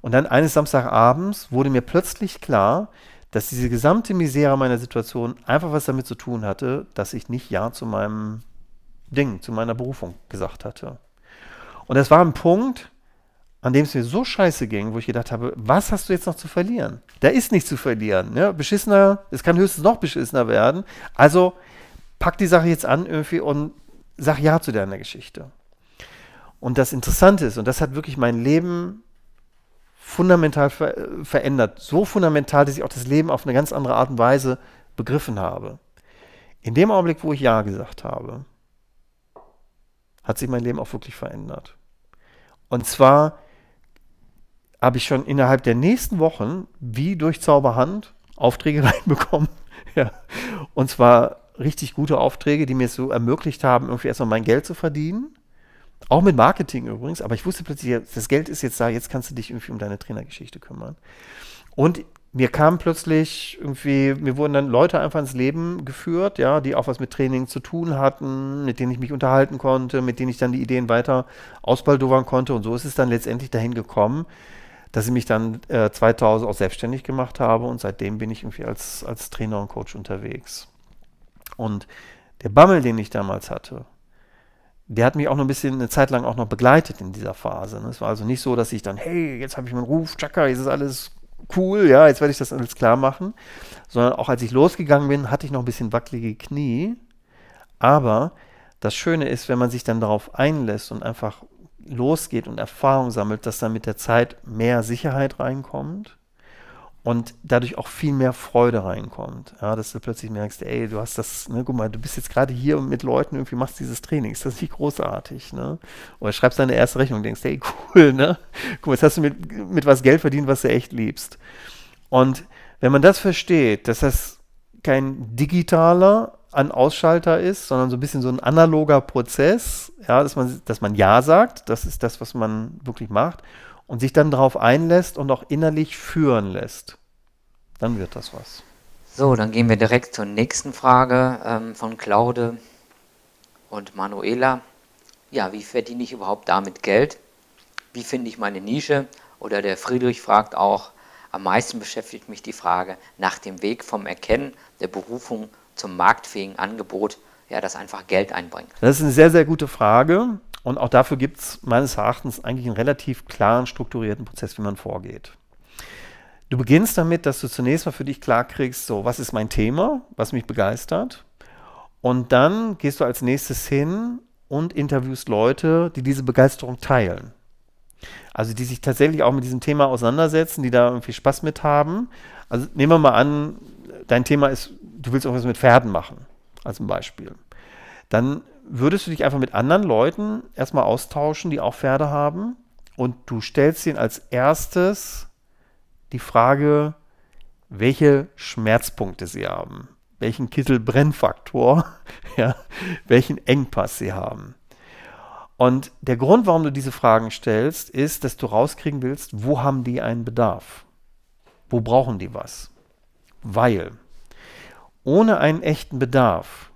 Und dann eines Samstagabends wurde mir plötzlich klar, dass diese gesamte Misere meiner Situation einfach was damit zu tun hatte, dass ich nicht Ja zu meinem Ding, zu meiner Berufung gesagt hatte. Und das war ein Punkt, an dem es mir so scheiße ging, wo ich gedacht habe, was hast du jetzt noch zu verlieren? Da ist nichts zu verlieren. Ne? Beschissener, es kann höchstens noch beschissener werden. Also pack die Sache jetzt an irgendwie und sag Ja zu deiner Geschichte. Und das Interessante ist, und das hat wirklich mein Leben fundamental ver verändert. So fundamental, dass ich auch das Leben auf eine ganz andere Art und Weise begriffen habe. In dem Augenblick, wo ich Ja gesagt habe, hat sich mein Leben auch wirklich verändert. Und zwar habe ich schon innerhalb der nächsten Wochen wie durch Zauberhand Aufträge reinbekommen. ja. Und zwar richtig gute Aufträge, die mir es so ermöglicht haben, irgendwie erstmal mein Geld zu verdienen auch mit Marketing übrigens, aber ich wusste plötzlich, das Geld ist jetzt da, jetzt kannst du dich irgendwie um deine Trainergeschichte kümmern. Und mir kamen plötzlich irgendwie, mir wurden dann Leute einfach ins Leben geführt, ja, die auch was mit Training zu tun hatten, mit denen ich mich unterhalten konnte, mit denen ich dann die Ideen weiter ausbaldowern konnte. Und so ist es dann letztendlich dahin gekommen, dass ich mich dann äh, 2000 auch selbstständig gemacht habe und seitdem bin ich irgendwie als, als Trainer und Coach unterwegs. Und der Bammel, den ich damals hatte, der hat mich auch noch ein bisschen eine Zeit lang auch noch begleitet in dieser Phase. Ne? Es war also nicht so, dass ich dann, hey, jetzt habe ich meinen Ruf, tschakka, jetzt ist alles cool, ja, jetzt werde ich das alles klar machen. Sondern auch als ich losgegangen bin, hatte ich noch ein bisschen wackelige Knie. Aber das Schöne ist, wenn man sich dann darauf einlässt und einfach losgeht und Erfahrung sammelt, dass dann mit der Zeit mehr Sicherheit reinkommt und dadurch auch viel mehr Freude reinkommt. Ja, dass du plötzlich merkst, ey, du hast das, ne, guck mal, du bist jetzt gerade hier und mit Leuten irgendwie machst dieses Training, ist das nicht großartig, ne? Oder schreibst deine erste Rechnung und denkst, ey, cool, ne? Guck mal, jetzt hast du mit, mit was Geld verdient, was du echt liebst. Und wenn man das versteht, dass das kein digitaler an Ausschalter ist, sondern so ein bisschen so ein analoger Prozess, ja, dass man, dass man Ja sagt, das ist das, was man wirklich macht und sich dann darauf einlässt und auch innerlich führen lässt, dann wird das was. So, dann gehen wir direkt zur nächsten Frage ähm, von Claude und Manuela. Ja, wie verdiene ich überhaupt damit Geld? Wie finde ich meine Nische? Oder der Friedrich fragt auch, am meisten beschäftigt mich die Frage nach dem Weg vom Erkennen der Berufung zum marktfähigen Angebot, ja, das einfach Geld einbringt. Das ist eine sehr, sehr gute Frage und auch dafür gibt es meines Erachtens eigentlich einen relativ klaren, strukturierten Prozess, wie man vorgeht. Du beginnst damit, dass du zunächst mal für dich klarkriegst, so, was ist mein Thema, was mich begeistert. Und dann gehst du als nächstes hin und interviewst Leute, die diese Begeisterung teilen. Also die sich tatsächlich auch mit diesem Thema auseinandersetzen, die da irgendwie Spaß mit haben. Also nehmen wir mal an, dein Thema ist, du willst irgendwas mit Pferden machen, als ein Beispiel. Dann würdest du dich einfach mit anderen Leuten erstmal austauschen, die auch Pferde haben. Und du stellst ihnen als erstes die Frage, welche Schmerzpunkte sie haben, welchen Kittelbrennfaktor, ja, welchen Engpass sie haben. Und der Grund, warum du diese Fragen stellst, ist, dass du rauskriegen willst, wo haben die einen Bedarf? Wo brauchen die was? Weil ohne einen echten Bedarf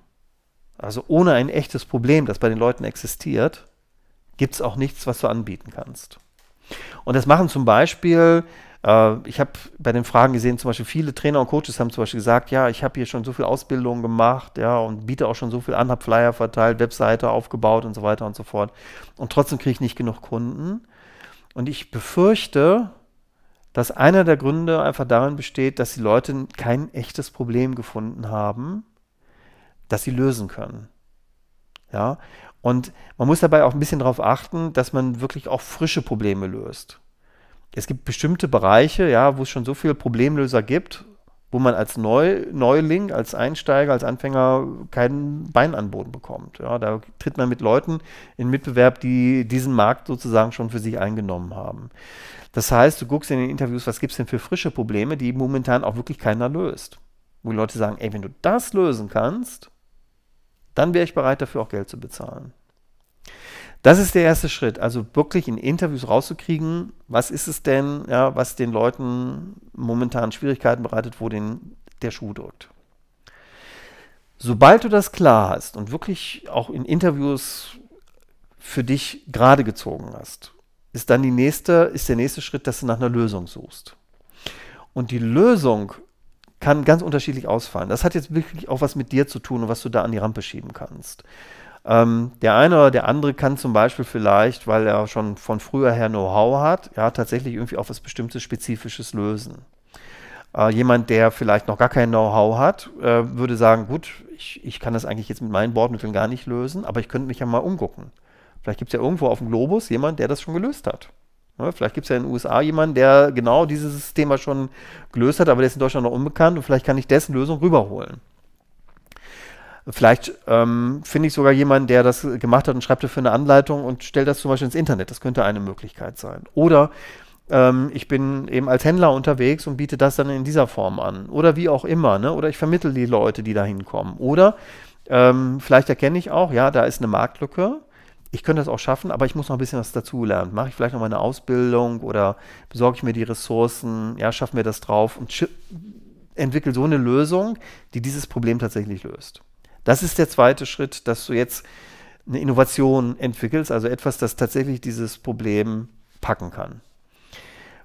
also ohne ein echtes Problem, das bei den Leuten existiert, gibt es auch nichts, was du anbieten kannst. Und das machen zum Beispiel, äh, ich habe bei den Fragen gesehen, zum Beispiel viele Trainer und Coaches haben zum Beispiel gesagt, ja, ich habe hier schon so viel Ausbildung gemacht, ja, und biete auch schon so viel an, habe Flyer verteilt, Webseite aufgebaut und so weiter und so fort. Und trotzdem kriege ich nicht genug Kunden. Und ich befürchte, dass einer der Gründe einfach darin besteht, dass die Leute kein echtes Problem gefunden haben dass sie lösen können. Ja, und man muss dabei auch ein bisschen darauf achten, dass man wirklich auch frische Probleme löst. Es gibt bestimmte Bereiche, ja, wo es schon so viele Problemlöser gibt, wo man als Neu Neuling, als Einsteiger, als Anfänger keinen Bein an Boden bekommt. Ja, da tritt man mit Leuten in Mitbewerb, die diesen Markt sozusagen schon für sich eingenommen haben. Das heißt, du guckst in den Interviews, was gibt es denn für frische Probleme, die momentan auch wirklich keiner löst. Wo die Leute sagen, ey, wenn du das lösen kannst, dann wäre ich bereit, dafür auch Geld zu bezahlen. Das ist der erste Schritt, also wirklich in Interviews rauszukriegen, was ist es denn, ja, was den Leuten momentan Schwierigkeiten bereitet, wo den, der Schuh drückt. Sobald du das klar hast und wirklich auch in Interviews für dich gerade gezogen hast, ist dann die nächste, ist der nächste Schritt, dass du nach einer Lösung suchst. Und die Lösung kann ganz unterschiedlich ausfallen. Das hat jetzt wirklich auch was mit dir zu tun und was du da an die Rampe schieben kannst. Ähm, der eine oder der andere kann zum Beispiel vielleicht, weil er schon von früher her Know-how hat, ja, tatsächlich irgendwie auch was bestimmtes Spezifisches lösen. Äh, jemand, der vielleicht noch gar kein Know-how hat, äh, würde sagen, gut, ich, ich kann das eigentlich jetzt mit meinen Bordmitteln gar nicht lösen, aber ich könnte mich ja mal umgucken. Vielleicht gibt es ja irgendwo auf dem Globus jemand, der das schon gelöst hat. Ne, vielleicht gibt es ja in den USA jemanden, der genau dieses Thema schon gelöst hat, aber der ist in Deutschland noch unbekannt und vielleicht kann ich dessen Lösung rüberholen. Vielleicht ähm, finde ich sogar jemanden, der das gemacht hat und schreibt dafür eine Anleitung und stellt das zum Beispiel ins Internet. Das könnte eine Möglichkeit sein. Oder ähm, ich bin eben als Händler unterwegs und biete das dann in dieser Form an. Oder wie auch immer. Ne? Oder ich vermittle die Leute, die da hinkommen. Oder ähm, vielleicht erkenne ich auch, ja, da ist eine Marktlücke ich könnte das auch schaffen, aber ich muss noch ein bisschen was dazulernen. Mache ich vielleicht noch meine Ausbildung oder besorge ich mir die Ressourcen, ja, schaffe mir das drauf und entwickle so eine Lösung, die dieses Problem tatsächlich löst. Das ist der zweite Schritt, dass du jetzt eine Innovation entwickelst, also etwas, das tatsächlich dieses Problem packen kann.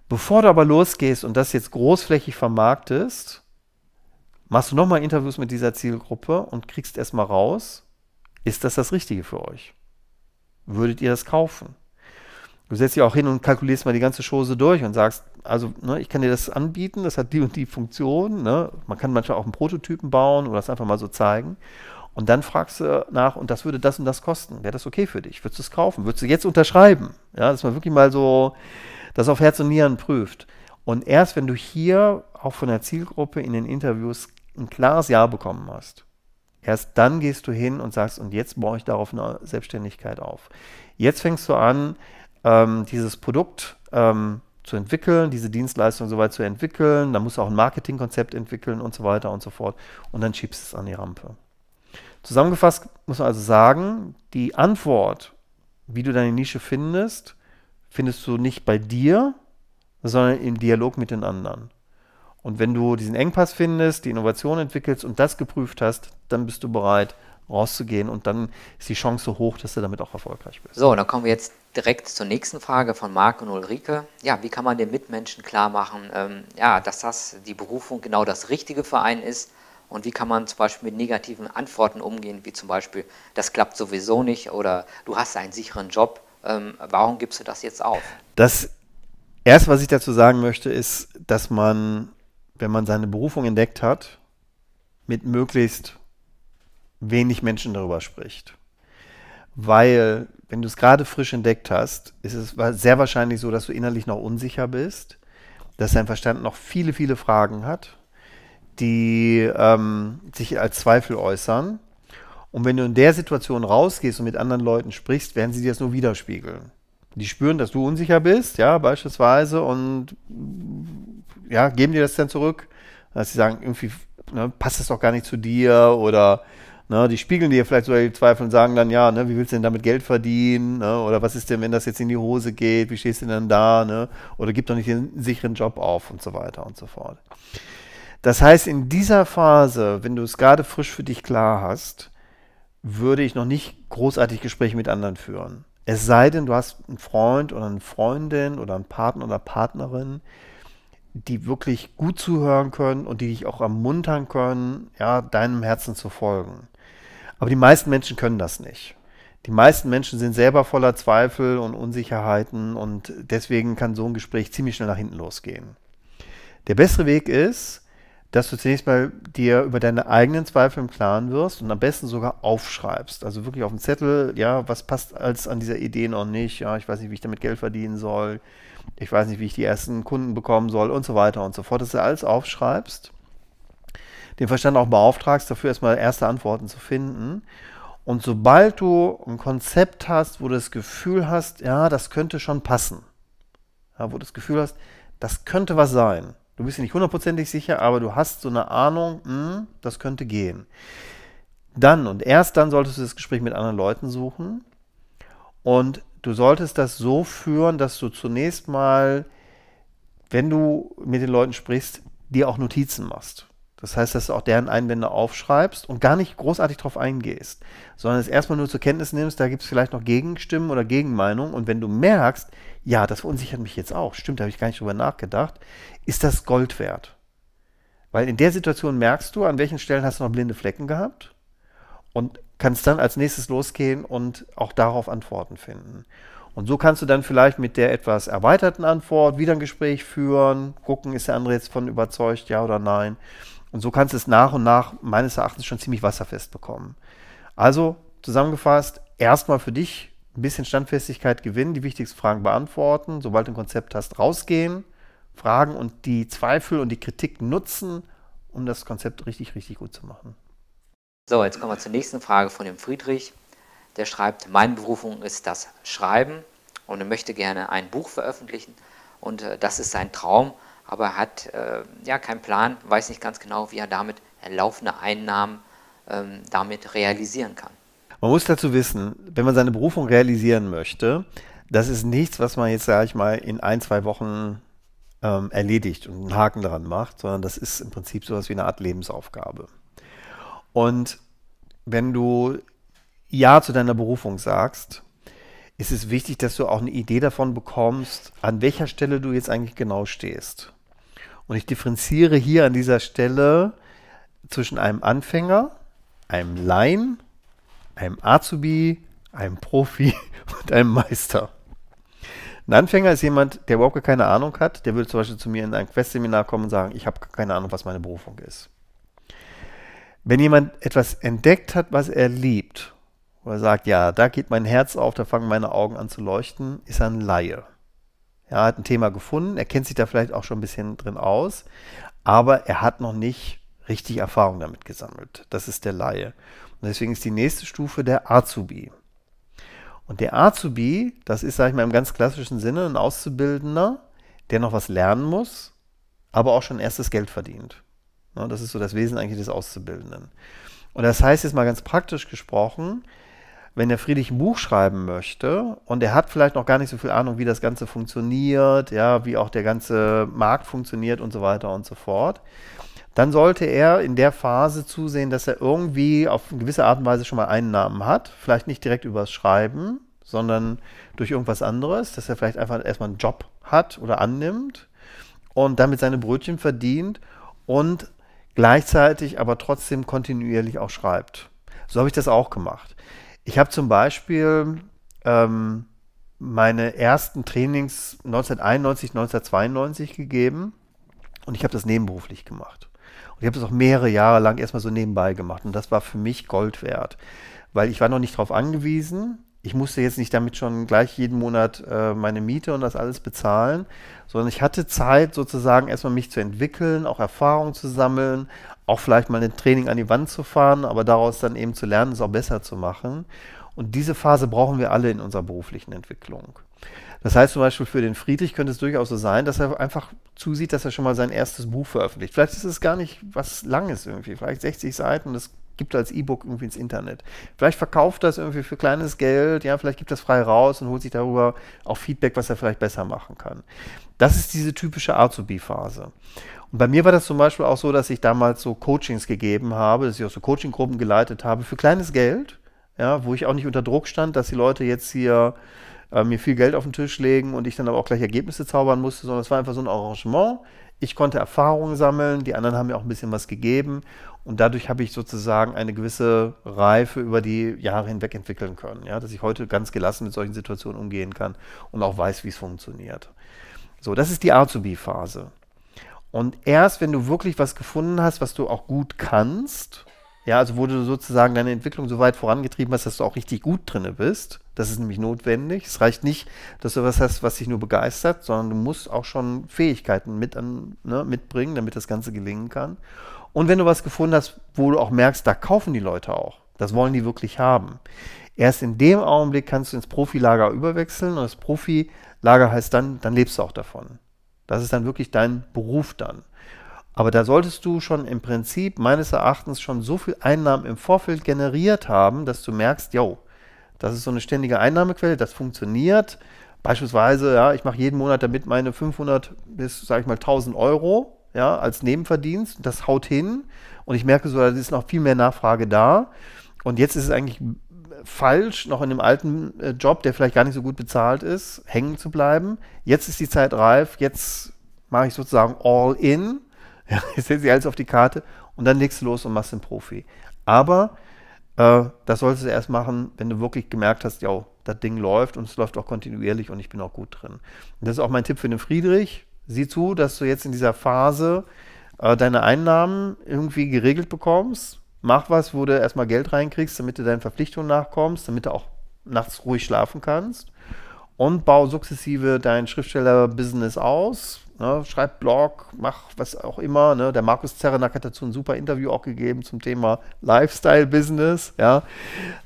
Bevor du aber losgehst und das jetzt großflächig vermarktest, machst du nochmal Interviews mit dieser Zielgruppe und kriegst erstmal raus, ist das das Richtige für euch? würdet ihr das kaufen? Du setzt dich auch hin und kalkulierst mal die ganze Chose durch und sagst, also ne, ich kann dir das anbieten, das hat die und die Funktion. Ne? Man kann manchmal auch einen Prototypen bauen oder das einfach mal so zeigen. Und dann fragst du nach, und das würde das und das kosten. Wäre das okay für dich? Würdest du es kaufen? Würdest du jetzt unterschreiben? Ja, dass man wirklich mal so das auf Herz und Nieren prüft. Und erst wenn du hier auch von der Zielgruppe in den Interviews ein klares Ja bekommen hast, Erst dann gehst du hin und sagst, und jetzt baue ich darauf eine Selbstständigkeit auf. Jetzt fängst du an, ähm, dieses Produkt ähm, zu entwickeln, diese Dienstleistung soweit zu entwickeln, dann musst du auch ein Marketingkonzept entwickeln und so weiter und so fort. Und dann schiebst du es an die Rampe. Zusammengefasst muss man also sagen, die Antwort, wie du deine Nische findest, findest du nicht bei dir, sondern im Dialog mit den anderen. Und wenn du diesen Engpass findest, die Innovation entwickelst und das geprüft hast, dann bist du bereit, rauszugehen und dann ist die Chance hoch, dass du damit auch erfolgreich bist. So, dann kommen wir jetzt direkt zur nächsten Frage von Marc und Ulrike. Ja, wie kann man den Mitmenschen klar machen, ähm, ja, dass das die Berufung genau das Richtige für einen ist und wie kann man zum Beispiel mit negativen Antworten umgehen, wie zum Beispiel, das klappt sowieso nicht oder du hast einen sicheren Job, ähm, warum gibst du das jetzt auf? Das Erste, was ich dazu sagen möchte, ist, dass man wenn man seine Berufung entdeckt hat, mit möglichst wenig Menschen darüber spricht. Weil, wenn du es gerade frisch entdeckt hast, ist es sehr wahrscheinlich so, dass du innerlich noch unsicher bist, dass dein Verstand noch viele, viele Fragen hat, die ähm, sich als Zweifel äußern. Und wenn du in der Situation rausgehst und mit anderen Leuten sprichst, werden sie dir das nur widerspiegeln. Die spüren, dass du unsicher bist, ja, beispielsweise, und ja, geben dir das dann zurück, dass sie sagen, irgendwie ne, passt das doch gar nicht zu dir oder ne, die spiegeln dir vielleicht sogar die Zweifel und sagen dann, ja, ne, wie willst du denn damit Geld verdienen ne, oder was ist denn, wenn das jetzt in die Hose geht, wie stehst du denn da ne? oder gib doch nicht den sicheren Job auf und so weiter und so fort. Das heißt, in dieser Phase, wenn du es gerade frisch für dich klar hast, würde ich noch nicht großartig Gespräche mit anderen führen. Es sei denn, du hast einen Freund oder eine Freundin oder einen Partner oder Partnerin, die wirklich gut zuhören können und die dich auch ermuntern können, ja, deinem Herzen zu folgen. Aber die meisten Menschen können das nicht. Die meisten Menschen sind selber voller Zweifel und Unsicherheiten und deswegen kann so ein Gespräch ziemlich schnell nach hinten losgehen. Der bessere Weg ist, dass du zunächst mal dir über deine eigenen Zweifel im Klaren wirst und am besten sogar aufschreibst. Also wirklich auf dem Zettel, ja, was passt als an dieser Idee noch nicht, ja, ich weiß nicht, wie ich damit Geld verdienen soll, ich weiß nicht, wie ich die ersten Kunden bekommen soll und so weiter und so fort, dass du alles aufschreibst, den Verstand auch beauftragst, dafür erstmal erste Antworten zu finden. Und sobald du ein Konzept hast, wo du das Gefühl hast, ja, das könnte schon passen, ja, wo du das Gefühl hast, das könnte was sein. Du bist dir nicht hundertprozentig sicher, aber du hast so eine Ahnung, mh, hm, das könnte gehen. Dann und erst dann solltest du das Gespräch mit anderen Leuten suchen und du solltest das so führen, dass du zunächst mal, wenn du mit den Leuten sprichst, dir auch Notizen machst. Das heißt, dass du auch deren Einwände aufschreibst und gar nicht großartig drauf eingehst, sondern es erstmal nur zur Kenntnis nimmst, da gibt es vielleicht noch Gegenstimmen oder Gegenmeinungen. Und wenn du merkst, ja, das verunsichert mich jetzt auch, stimmt, da habe ich gar nicht drüber nachgedacht, ist das Gold wert. Weil in der Situation merkst du, an welchen Stellen hast du noch blinde Flecken gehabt und kannst dann als nächstes losgehen und auch darauf Antworten finden. Und so kannst du dann vielleicht mit der etwas erweiterten Antwort wieder ein Gespräch führen, gucken, ist der andere jetzt von überzeugt, ja oder nein. Und so kannst du es nach und nach meines Erachtens schon ziemlich wasserfest bekommen. Also zusammengefasst, erstmal für dich ein bisschen Standfestigkeit gewinnen, die wichtigsten Fragen beantworten, sobald du ein Konzept hast, rausgehen, Fragen und die Zweifel und die Kritik nutzen, um das Konzept richtig, richtig gut zu machen. So, jetzt kommen wir zur nächsten Frage von dem Friedrich. Der schreibt, meine Berufung ist das Schreiben und er möchte gerne ein Buch veröffentlichen und äh, das ist sein Traum, aber er hat äh, ja keinen Plan, weiß nicht ganz genau, wie er damit laufende Einnahmen ähm, damit realisieren kann. Man muss dazu wissen, wenn man seine Berufung realisieren möchte, das ist nichts, was man jetzt, sage ich mal, in ein, zwei Wochen ähm, erledigt und einen Haken daran macht, sondern das ist im Prinzip sowas wie eine Art Lebensaufgabe. Und wenn du Ja zu deiner Berufung sagst, ist es wichtig, dass du auch eine Idee davon bekommst, an welcher Stelle du jetzt eigentlich genau stehst. Und ich differenziere hier an dieser Stelle zwischen einem Anfänger, einem Laien, einem Azubi, einem Profi und einem Meister. Ein Anfänger ist jemand, der überhaupt keine Ahnung hat. Der würde zum Beispiel zu mir in ein Quest-Seminar kommen und sagen, ich habe keine Ahnung, was meine Berufung ist. Wenn jemand etwas entdeckt hat, was er liebt, wo er sagt, ja, da geht mein Herz auf, da fangen meine Augen an zu leuchten, ist er ein Laie. Er hat ein Thema gefunden, er kennt sich da vielleicht auch schon ein bisschen drin aus, aber er hat noch nicht richtig Erfahrung damit gesammelt. Das ist der Laie. Und deswegen ist die nächste Stufe der Azubi. Und der Azubi, das ist, sag ich mal, im ganz klassischen Sinne ein Auszubildender, der noch was lernen muss, aber auch schon erstes Geld verdient. Ne, das ist so das Wesen eigentlich des Auszubildenden. Und das heißt jetzt mal ganz praktisch gesprochen, wenn der Friedrich ein Buch schreiben möchte und er hat vielleicht noch gar nicht so viel Ahnung, wie das Ganze funktioniert, ja, wie auch der ganze Markt funktioniert und so weiter und so fort, dann sollte er in der Phase zusehen, dass er irgendwie auf eine gewisse Art und Weise schon mal Einnahmen hat. Vielleicht nicht direkt übers Schreiben, sondern durch irgendwas anderes, dass er vielleicht einfach erstmal einen Job hat oder annimmt und damit seine Brötchen verdient und gleichzeitig aber trotzdem kontinuierlich auch schreibt. So habe ich das auch gemacht. Ich habe zum Beispiel ähm, meine ersten Trainings 1991, 1992 gegeben und ich habe das nebenberuflich gemacht. Und ich habe das auch mehrere Jahre lang erstmal so nebenbei gemacht und das war für mich Gold wert, weil ich war noch nicht darauf angewiesen, ich musste jetzt nicht damit schon gleich jeden Monat äh, meine Miete und das alles bezahlen, sondern ich hatte Zeit sozusagen erstmal mich zu entwickeln, auch Erfahrung zu sammeln, auch vielleicht mal ein Training an die Wand zu fahren, aber daraus dann eben zu lernen, es auch besser zu machen. Und diese Phase brauchen wir alle in unserer beruflichen Entwicklung. Das heißt zum Beispiel für den Friedrich könnte es durchaus so sein, dass er einfach zusieht, dass er schon mal sein erstes Buch veröffentlicht. Vielleicht ist es gar nicht was Langes irgendwie, vielleicht 60 Seiten. Das gibt als E-Book irgendwie ins Internet. Vielleicht verkauft das irgendwie für kleines Geld, ja, vielleicht gibt das frei raus und holt sich darüber auch Feedback, was er vielleicht besser machen kann. Das ist diese typische Azubi-Phase. Und bei mir war das zum Beispiel auch so, dass ich damals so Coachings gegeben habe, dass ich auch so Coaching-Gruppen geleitet habe für kleines Geld, ja, wo ich auch nicht unter Druck stand, dass die Leute jetzt hier äh, mir viel Geld auf den Tisch legen und ich dann aber auch gleich Ergebnisse zaubern musste, sondern es war einfach so ein Arrangement ich konnte Erfahrungen sammeln, die anderen haben mir auch ein bisschen was gegeben und dadurch habe ich sozusagen eine gewisse Reife über die Jahre hinweg entwickeln können, ja, dass ich heute ganz gelassen mit solchen Situationen umgehen kann und auch weiß, wie es funktioniert. So, das ist die Azubi-Phase. Und erst wenn du wirklich was gefunden hast, was du auch gut kannst, ja, also wo du sozusagen deine Entwicklung so weit vorangetrieben hast, dass du auch richtig gut drinne bist. Das ist nämlich notwendig. Es reicht nicht, dass du was hast, was dich nur begeistert, sondern du musst auch schon Fähigkeiten mit an, ne, mitbringen, damit das Ganze gelingen kann. Und wenn du was gefunden hast, wo du auch merkst, da kaufen die Leute auch. Das wollen die wirklich haben. Erst in dem Augenblick kannst du ins Profilager überwechseln und das Profilager heißt dann, dann lebst du auch davon. Das ist dann wirklich dein Beruf dann. Aber da solltest du schon im Prinzip meines Erachtens schon so viel Einnahmen im Vorfeld generiert haben, dass du merkst, yo, das ist so eine ständige Einnahmequelle, das funktioniert. Beispielsweise, ja, ich mache jeden Monat damit meine 500 bis, sage ich mal, 1000 Euro ja, als Nebenverdienst. Das haut hin und ich merke so, da ist noch viel mehr Nachfrage da. Und jetzt ist es eigentlich falsch, noch in dem alten äh, Job, der vielleicht gar nicht so gut bezahlt ist, hängen zu bleiben. Jetzt ist die Zeit reif, jetzt mache ich sozusagen all in Ja, ich setze sie alles auf die Karte und dann legst du los und machst den Profi. Aber äh, das solltest du erst machen, wenn du wirklich gemerkt hast, ja, das Ding läuft und es läuft auch kontinuierlich und ich bin auch gut drin. Und das ist auch mein Tipp für den Friedrich. Sieh zu, dass du jetzt in dieser Phase äh, deine Einnahmen irgendwie geregelt bekommst. Mach was, wo du erstmal Geld reinkriegst, damit du deinen Verpflichtungen nachkommst, damit du auch nachts ruhig schlafen kannst und bau sukzessive dein Schriftsteller-Business aus. Ne? Schreib Blog, mach was auch immer. Ne? Der Markus Zerrenack hat dazu ein super Interview auch gegeben zum Thema Lifestyle-Business. Ja?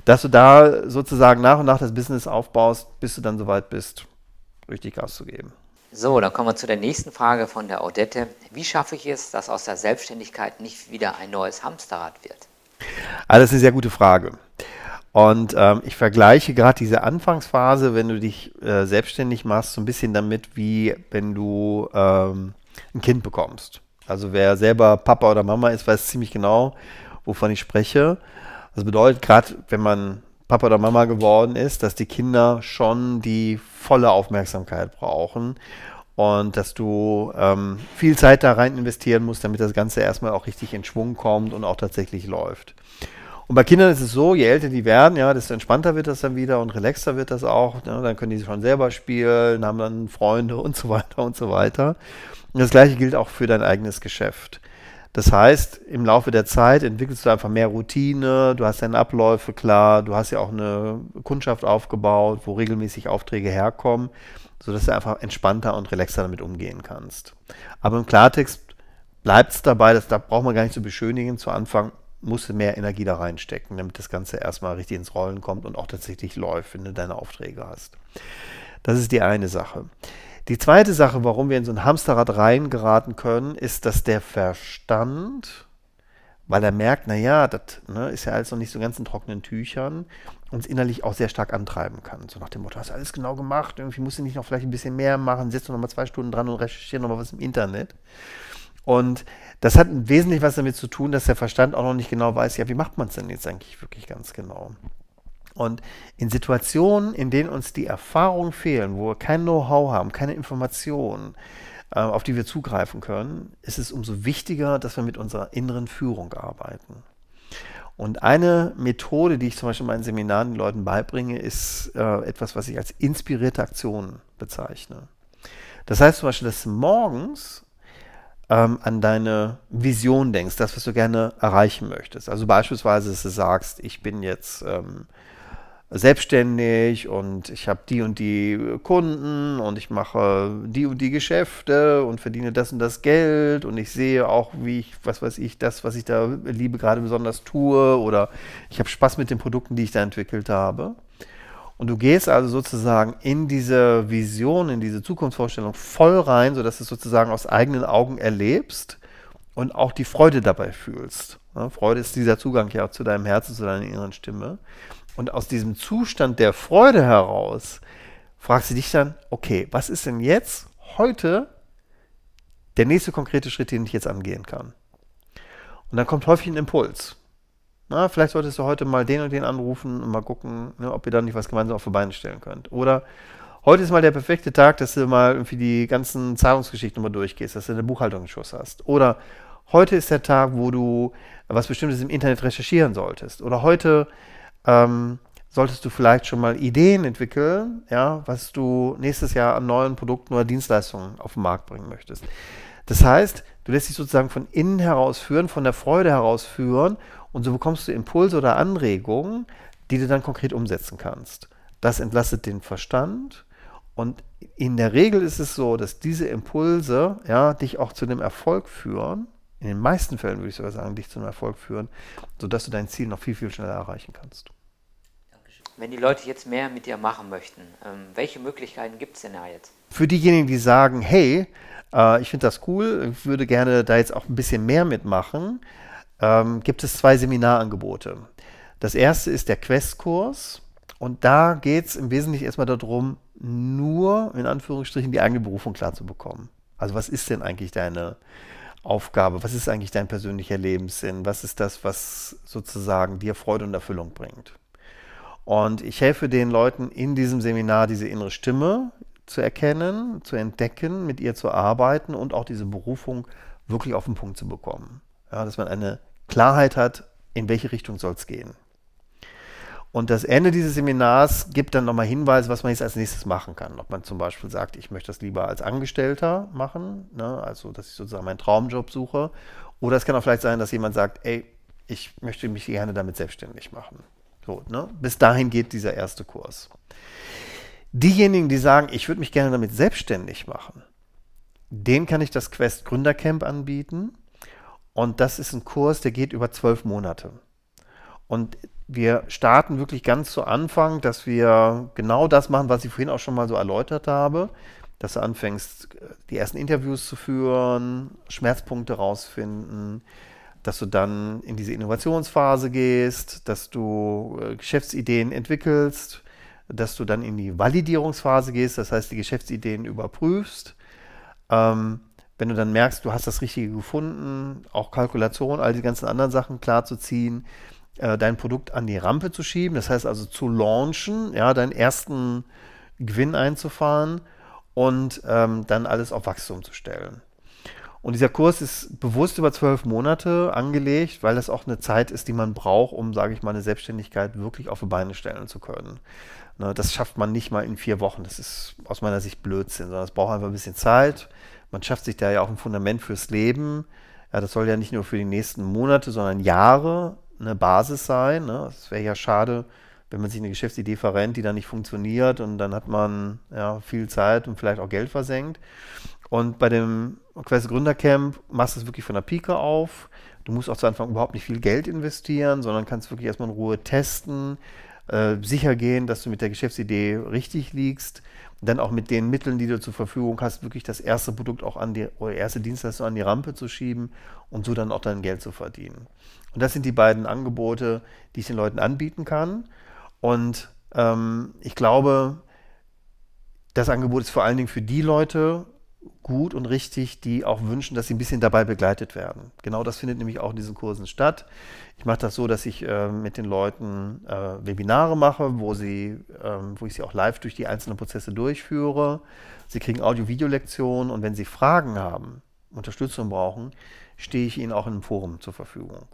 Dass du da sozusagen nach und nach das Business aufbaust, bis du dann soweit bist, richtig Gas zu geben. So, dann kommen wir zu der nächsten Frage von der Odette. Wie schaffe ich es, dass aus der Selbstständigkeit nicht wieder ein neues Hamsterrad wird? Ah, das ist eine sehr gute Frage. Und ähm, ich vergleiche gerade diese Anfangsphase, wenn du dich äh, selbstständig machst, so ein bisschen damit, wie wenn du ähm, ein Kind bekommst. Also wer selber Papa oder Mama ist, weiß ziemlich genau, wovon ich spreche. Das bedeutet, gerade wenn man Papa oder Mama geworden ist, dass die Kinder schon die volle Aufmerksamkeit brauchen und dass du ähm, viel Zeit da rein investieren musst, damit das Ganze erstmal auch richtig in Schwung kommt und auch tatsächlich läuft. Und bei Kindern ist es so, je älter die werden, ja, desto entspannter wird das dann wieder und relaxter wird das auch. Ne? Dann können die schon selber spielen, haben dann Freunde und so weiter und so weiter. Und das gleiche gilt auch für dein eigenes Geschäft. Das heißt, im Laufe der Zeit entwickelst du einfach mehr Routine, du hast deine Abläufe klar, du hast ja auch eine Kundschaft aufgebaut, wo regelmäßig Aufträge herkommen, sodass du einfach entspannter und relaxter damit umgehen kannst. Aber im Klartext bleibt es dabei, das, da braucht man gar nicht zu beschönigen zu Anfang, musst du mehr Energie da reinstecken, damit das Ganze erstmal richtig ins Rollen kommt und auch tatsächlich läuft, wenn du deine Aufträge hast. Das ist die eine Sache. Die zweite Sache, warum wir in so ein Hamsterrad reingeraten können, ist, dass der Verstand, weil er merkt, naja, das ne, ist ja alles noch nicht so ganz in trockenen Tüchern, uns innerlich auch sehr stark antreiben kann. So nach dem Motto, hast du alles genau gemacht, irgendwie musst du nicht noch vielleicht ein bisschen mehr machen, sitzt noch mal zwei Stunden dran und recherchierst noch mal was im Internet. Und das hat wesentlich was damit zu tun, dass der Verstand auch noch nicht genau weiß, ja, wie macht man es denn jetzt eigentlich wirklich ganz genau? Und in Situationen, in denen uns die Erfahrungen fehlen, wo wir kein Know-how haben, keine Informationen, äh, auf die wir zugreifen können, ist es umso wichtiger, dass wir mit unserer inneren Führung arbeiten. Und eine Methode, die ich zum Beispiel in meinen Seminaren den Leuten beibringe, ist äh, etwas, was ich als inspirierte Aktion bezeichne. Das heißt zum Beispiel, dass morgens ähm, an deine Vision denkst, das, was du gerne erreichen möchtest. Also beispielsweise, dass du sagst, ich bin jetzt ähm, selbstständig und ich habe die und die Kunden und ich mache die und die Geschäfte und verdiene das und das Geld und ich sehe auch, wie ich, was weiß ich, das, was ich da liebe, gerade besonders tue oder ich habe Spaß mit den Produkten, die ich da entwickelt habe. Und du gehst also sozusagen in diese Vision, in diese Zukunftsvorstellung voll rein, sodass du es sozusagen aus eigenen Augen erlebst und auch die Freude dabei fühlst. Freude ist dieser Zugang ja zu deinem Herzen, zu deiner inneren Stimme. Und aus diesem Zustand der Freude heraus fragst du dich dann, okay, was ist denn jetzt heute der nächste konkrete Schritt, den ich jetzt angehen kann? Und dann kommt häufig ein Impuls na, vielleicht solltest du heute mal den und den anrufen und mal gucken, ne, ob ihr da nicht was gemeinsam auf die Beine stellen könnt. Oder heute ist mal der perfekte Tag, dass du mal irgendwie die ganzen Zahlungsgeschichten mal durchgehst, dass du eine Buchhaltung Schuss hast. Oder heute ist der Tag, wo du was Bestimmtes im Internet recherchieren solltest. Oder heute ähm, solltest du vielleicht schon mal Ideen entwickeln, ja, was du nächstes Jahr an neuen Produkten oder Dienstleistungen auf den Markt bringen möchtest. Das heißt, du lässt dich sozusagen von innen heraus führen, von der Freude heraus führen und so bekommst du Impulse oder Anregungen, die du dann konkret umsetzen kannst. Das entlastet den Verstand. Und in der Regel ist es so, dass diese Impulse ja, dich auch zu einem Erfolg führen. In den meisten Fällen würde ich sogar sagen, dich zu einem Erfolg führen, sodass du dein Ziel noch viel, viel schneller erreichen kannst. Wenn die Leute jetzt mehr mit dir machen möchten, ähm, welche Möglichkeiten gibt es denn da jetzt? Für diejenigen, die sagen, hey, äh, ich finde das cool, ich würde gerne da jetzt auch ein bisschen mehr mitmachen, ähm, gibt es zwei Seminarangebote. Das erste ist der Quest-Kurs und da geht es im Wesentlichen erstmal darum, nur in Anführungsstrichen die eigene Berufung klar zu bekommen. Also was ist denn eigentlich deine Aufgabe? Was ist eigentlich dein persönlicher Lebenssinn? Was ist das, was sozusagen dir Freude und Erfüllung bringt? Und ich helfe den Leuten in diesem Seminar, diese innere Stimme zu erkennen, zu entdecken, mit ihr zu arbeiten und auch diese Berufung wirklich auf den Punkt zu bekommen. Ja, dass man eine Klarheit hat, in welche Richtung soll es gehen. Und das Ende dieses Seminars gibt dann nochmal Hinweise, was man jetzt als nächstes machen kann. Ob man zum Beispiel sagt, ich möchte das lieber als Angestellter machen, ne? also dass ich sozusagen meinen Traumjob suche. Oder es kann auch vielleicht sein, dass jemand sagt, ey, ich möchte mich gerne damit selbstständig machen. So, ne? Bis dahin geht dieser erste Kurs. Diejenigen, die sagen, ich würde mich gerne damit selbstständig machen, denen kann ich das Quest Gründercamp anbieten. Und das ist ein Kurs, der geht über zwölf Monate. Und wir starten wirklich ganz zu Anfang, dass wir genau das machen, was ich vorhin auch schon mal so erläutert habe, dass du anfängst, die ersten Interviews zu führen, Schmerzpunkte rausfinden, dass du dann in diese Innovationsphase gehst, dass du äh, Geschäftsideen entwickelst, dass du dann in die Validierungsphase gehst, das heißt die Geschäftsideen überprüfst. Ähm, wenn du dann merkst, du hast das Richtige gefunden, auch Kalkulation, all die ganzen anderen Sachen klar zu ziehen, äh, dein Produkt an die Rampe zu schieben, das heißt also zu launchen, ja, deinen ersten Gewinn einzufahren und ähm, dann alles auf Wachstum zu stellen. Und dieser Kurs ist bewusst über zwölf Monate angelegt, weil das auch eine Zeit ist, die man braucht, um, sage ich mal, eine Selbstständigkeit wirklich auf die Beine stellen zu können. Ne, das schafft man nicht mal in vier Wochen. Das ist aus meiner Sicht Blödsinn, sondern es braucht einfach ein bisschen Zeit man schafft sich da ja auch ein Fundament fürs Leben. Ja, das soll ja nicht nur für die nächsten Monate, sondern Jahre eine Basis sein. Ne? Es wäre ja schade, wenn man sich eine Geschäftsidee verrennt, die dann nicht funktioniert und dann hat man ja, viel Zeit und vielleicht auch Geld versenkt. Und bei dem Quest Gründercamp machst du es wirklich von der Pike auf. Du musst auch zu Anfang überhaupt nicht viel Geld investieren, sondern kannst wirklich erstmal in Ruhe testen. Äh, sicher gehen, dass du mit der Geschäftsidee richtig liegst. dann auch mit den Mitteln, die du zur Verfügung hast, wirklich das erste Produkt auch an die oder erste Dienstleistung an die Rampe zu schieben und so dann auch dein Geld zu verdienen. Und das sind die beiden Angebote, die ich den Leuten anbieten kann. Und ähm, ich glaube, das Angebot ist vor allen Dingen für die Leute gut und richtig, die auch wünschen, dass sie ein bisschen dabei begleitet werden. Genau das findet nämlich auch in diesen Kursen statt. Ich mache das so, dass ich äh, mit den Leuten äh, Webinare mache, wo, sie, ähm, wo ich sie auch live durch die einzelnen Prozesse durchführe. Sie kriegen Audio-Video-Lektionen und wenn sie Fragen haben, Unterstützung brauchen, stehe ich ihnen auch im Forum zur Verfügung.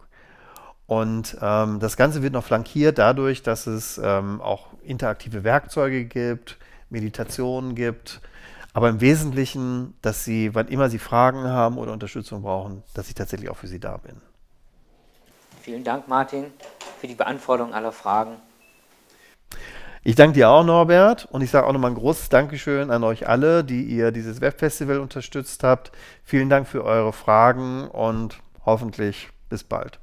Und ähm, das Ganze wird noch flankiert dadurch, dass es ähm, auch interaktive Werkzeuge gibt, Meditationen gibt, aber im Wesentlichen, dass sie, wann immer sie Fragen haben oder Unterstützung brauchen, dass ich tatsächlich auch für sie da bin. Vielen Dank, Martin, für die Beantwortung aller Fragen. Ich danke dir auch, Norbert, und ich sage auch nochmal ein großes Dankeschön an euch alle, die ihr dieses Webfestival unterstützt habt. Vielen Dank für eure Fragen und hoffentlich bis bald.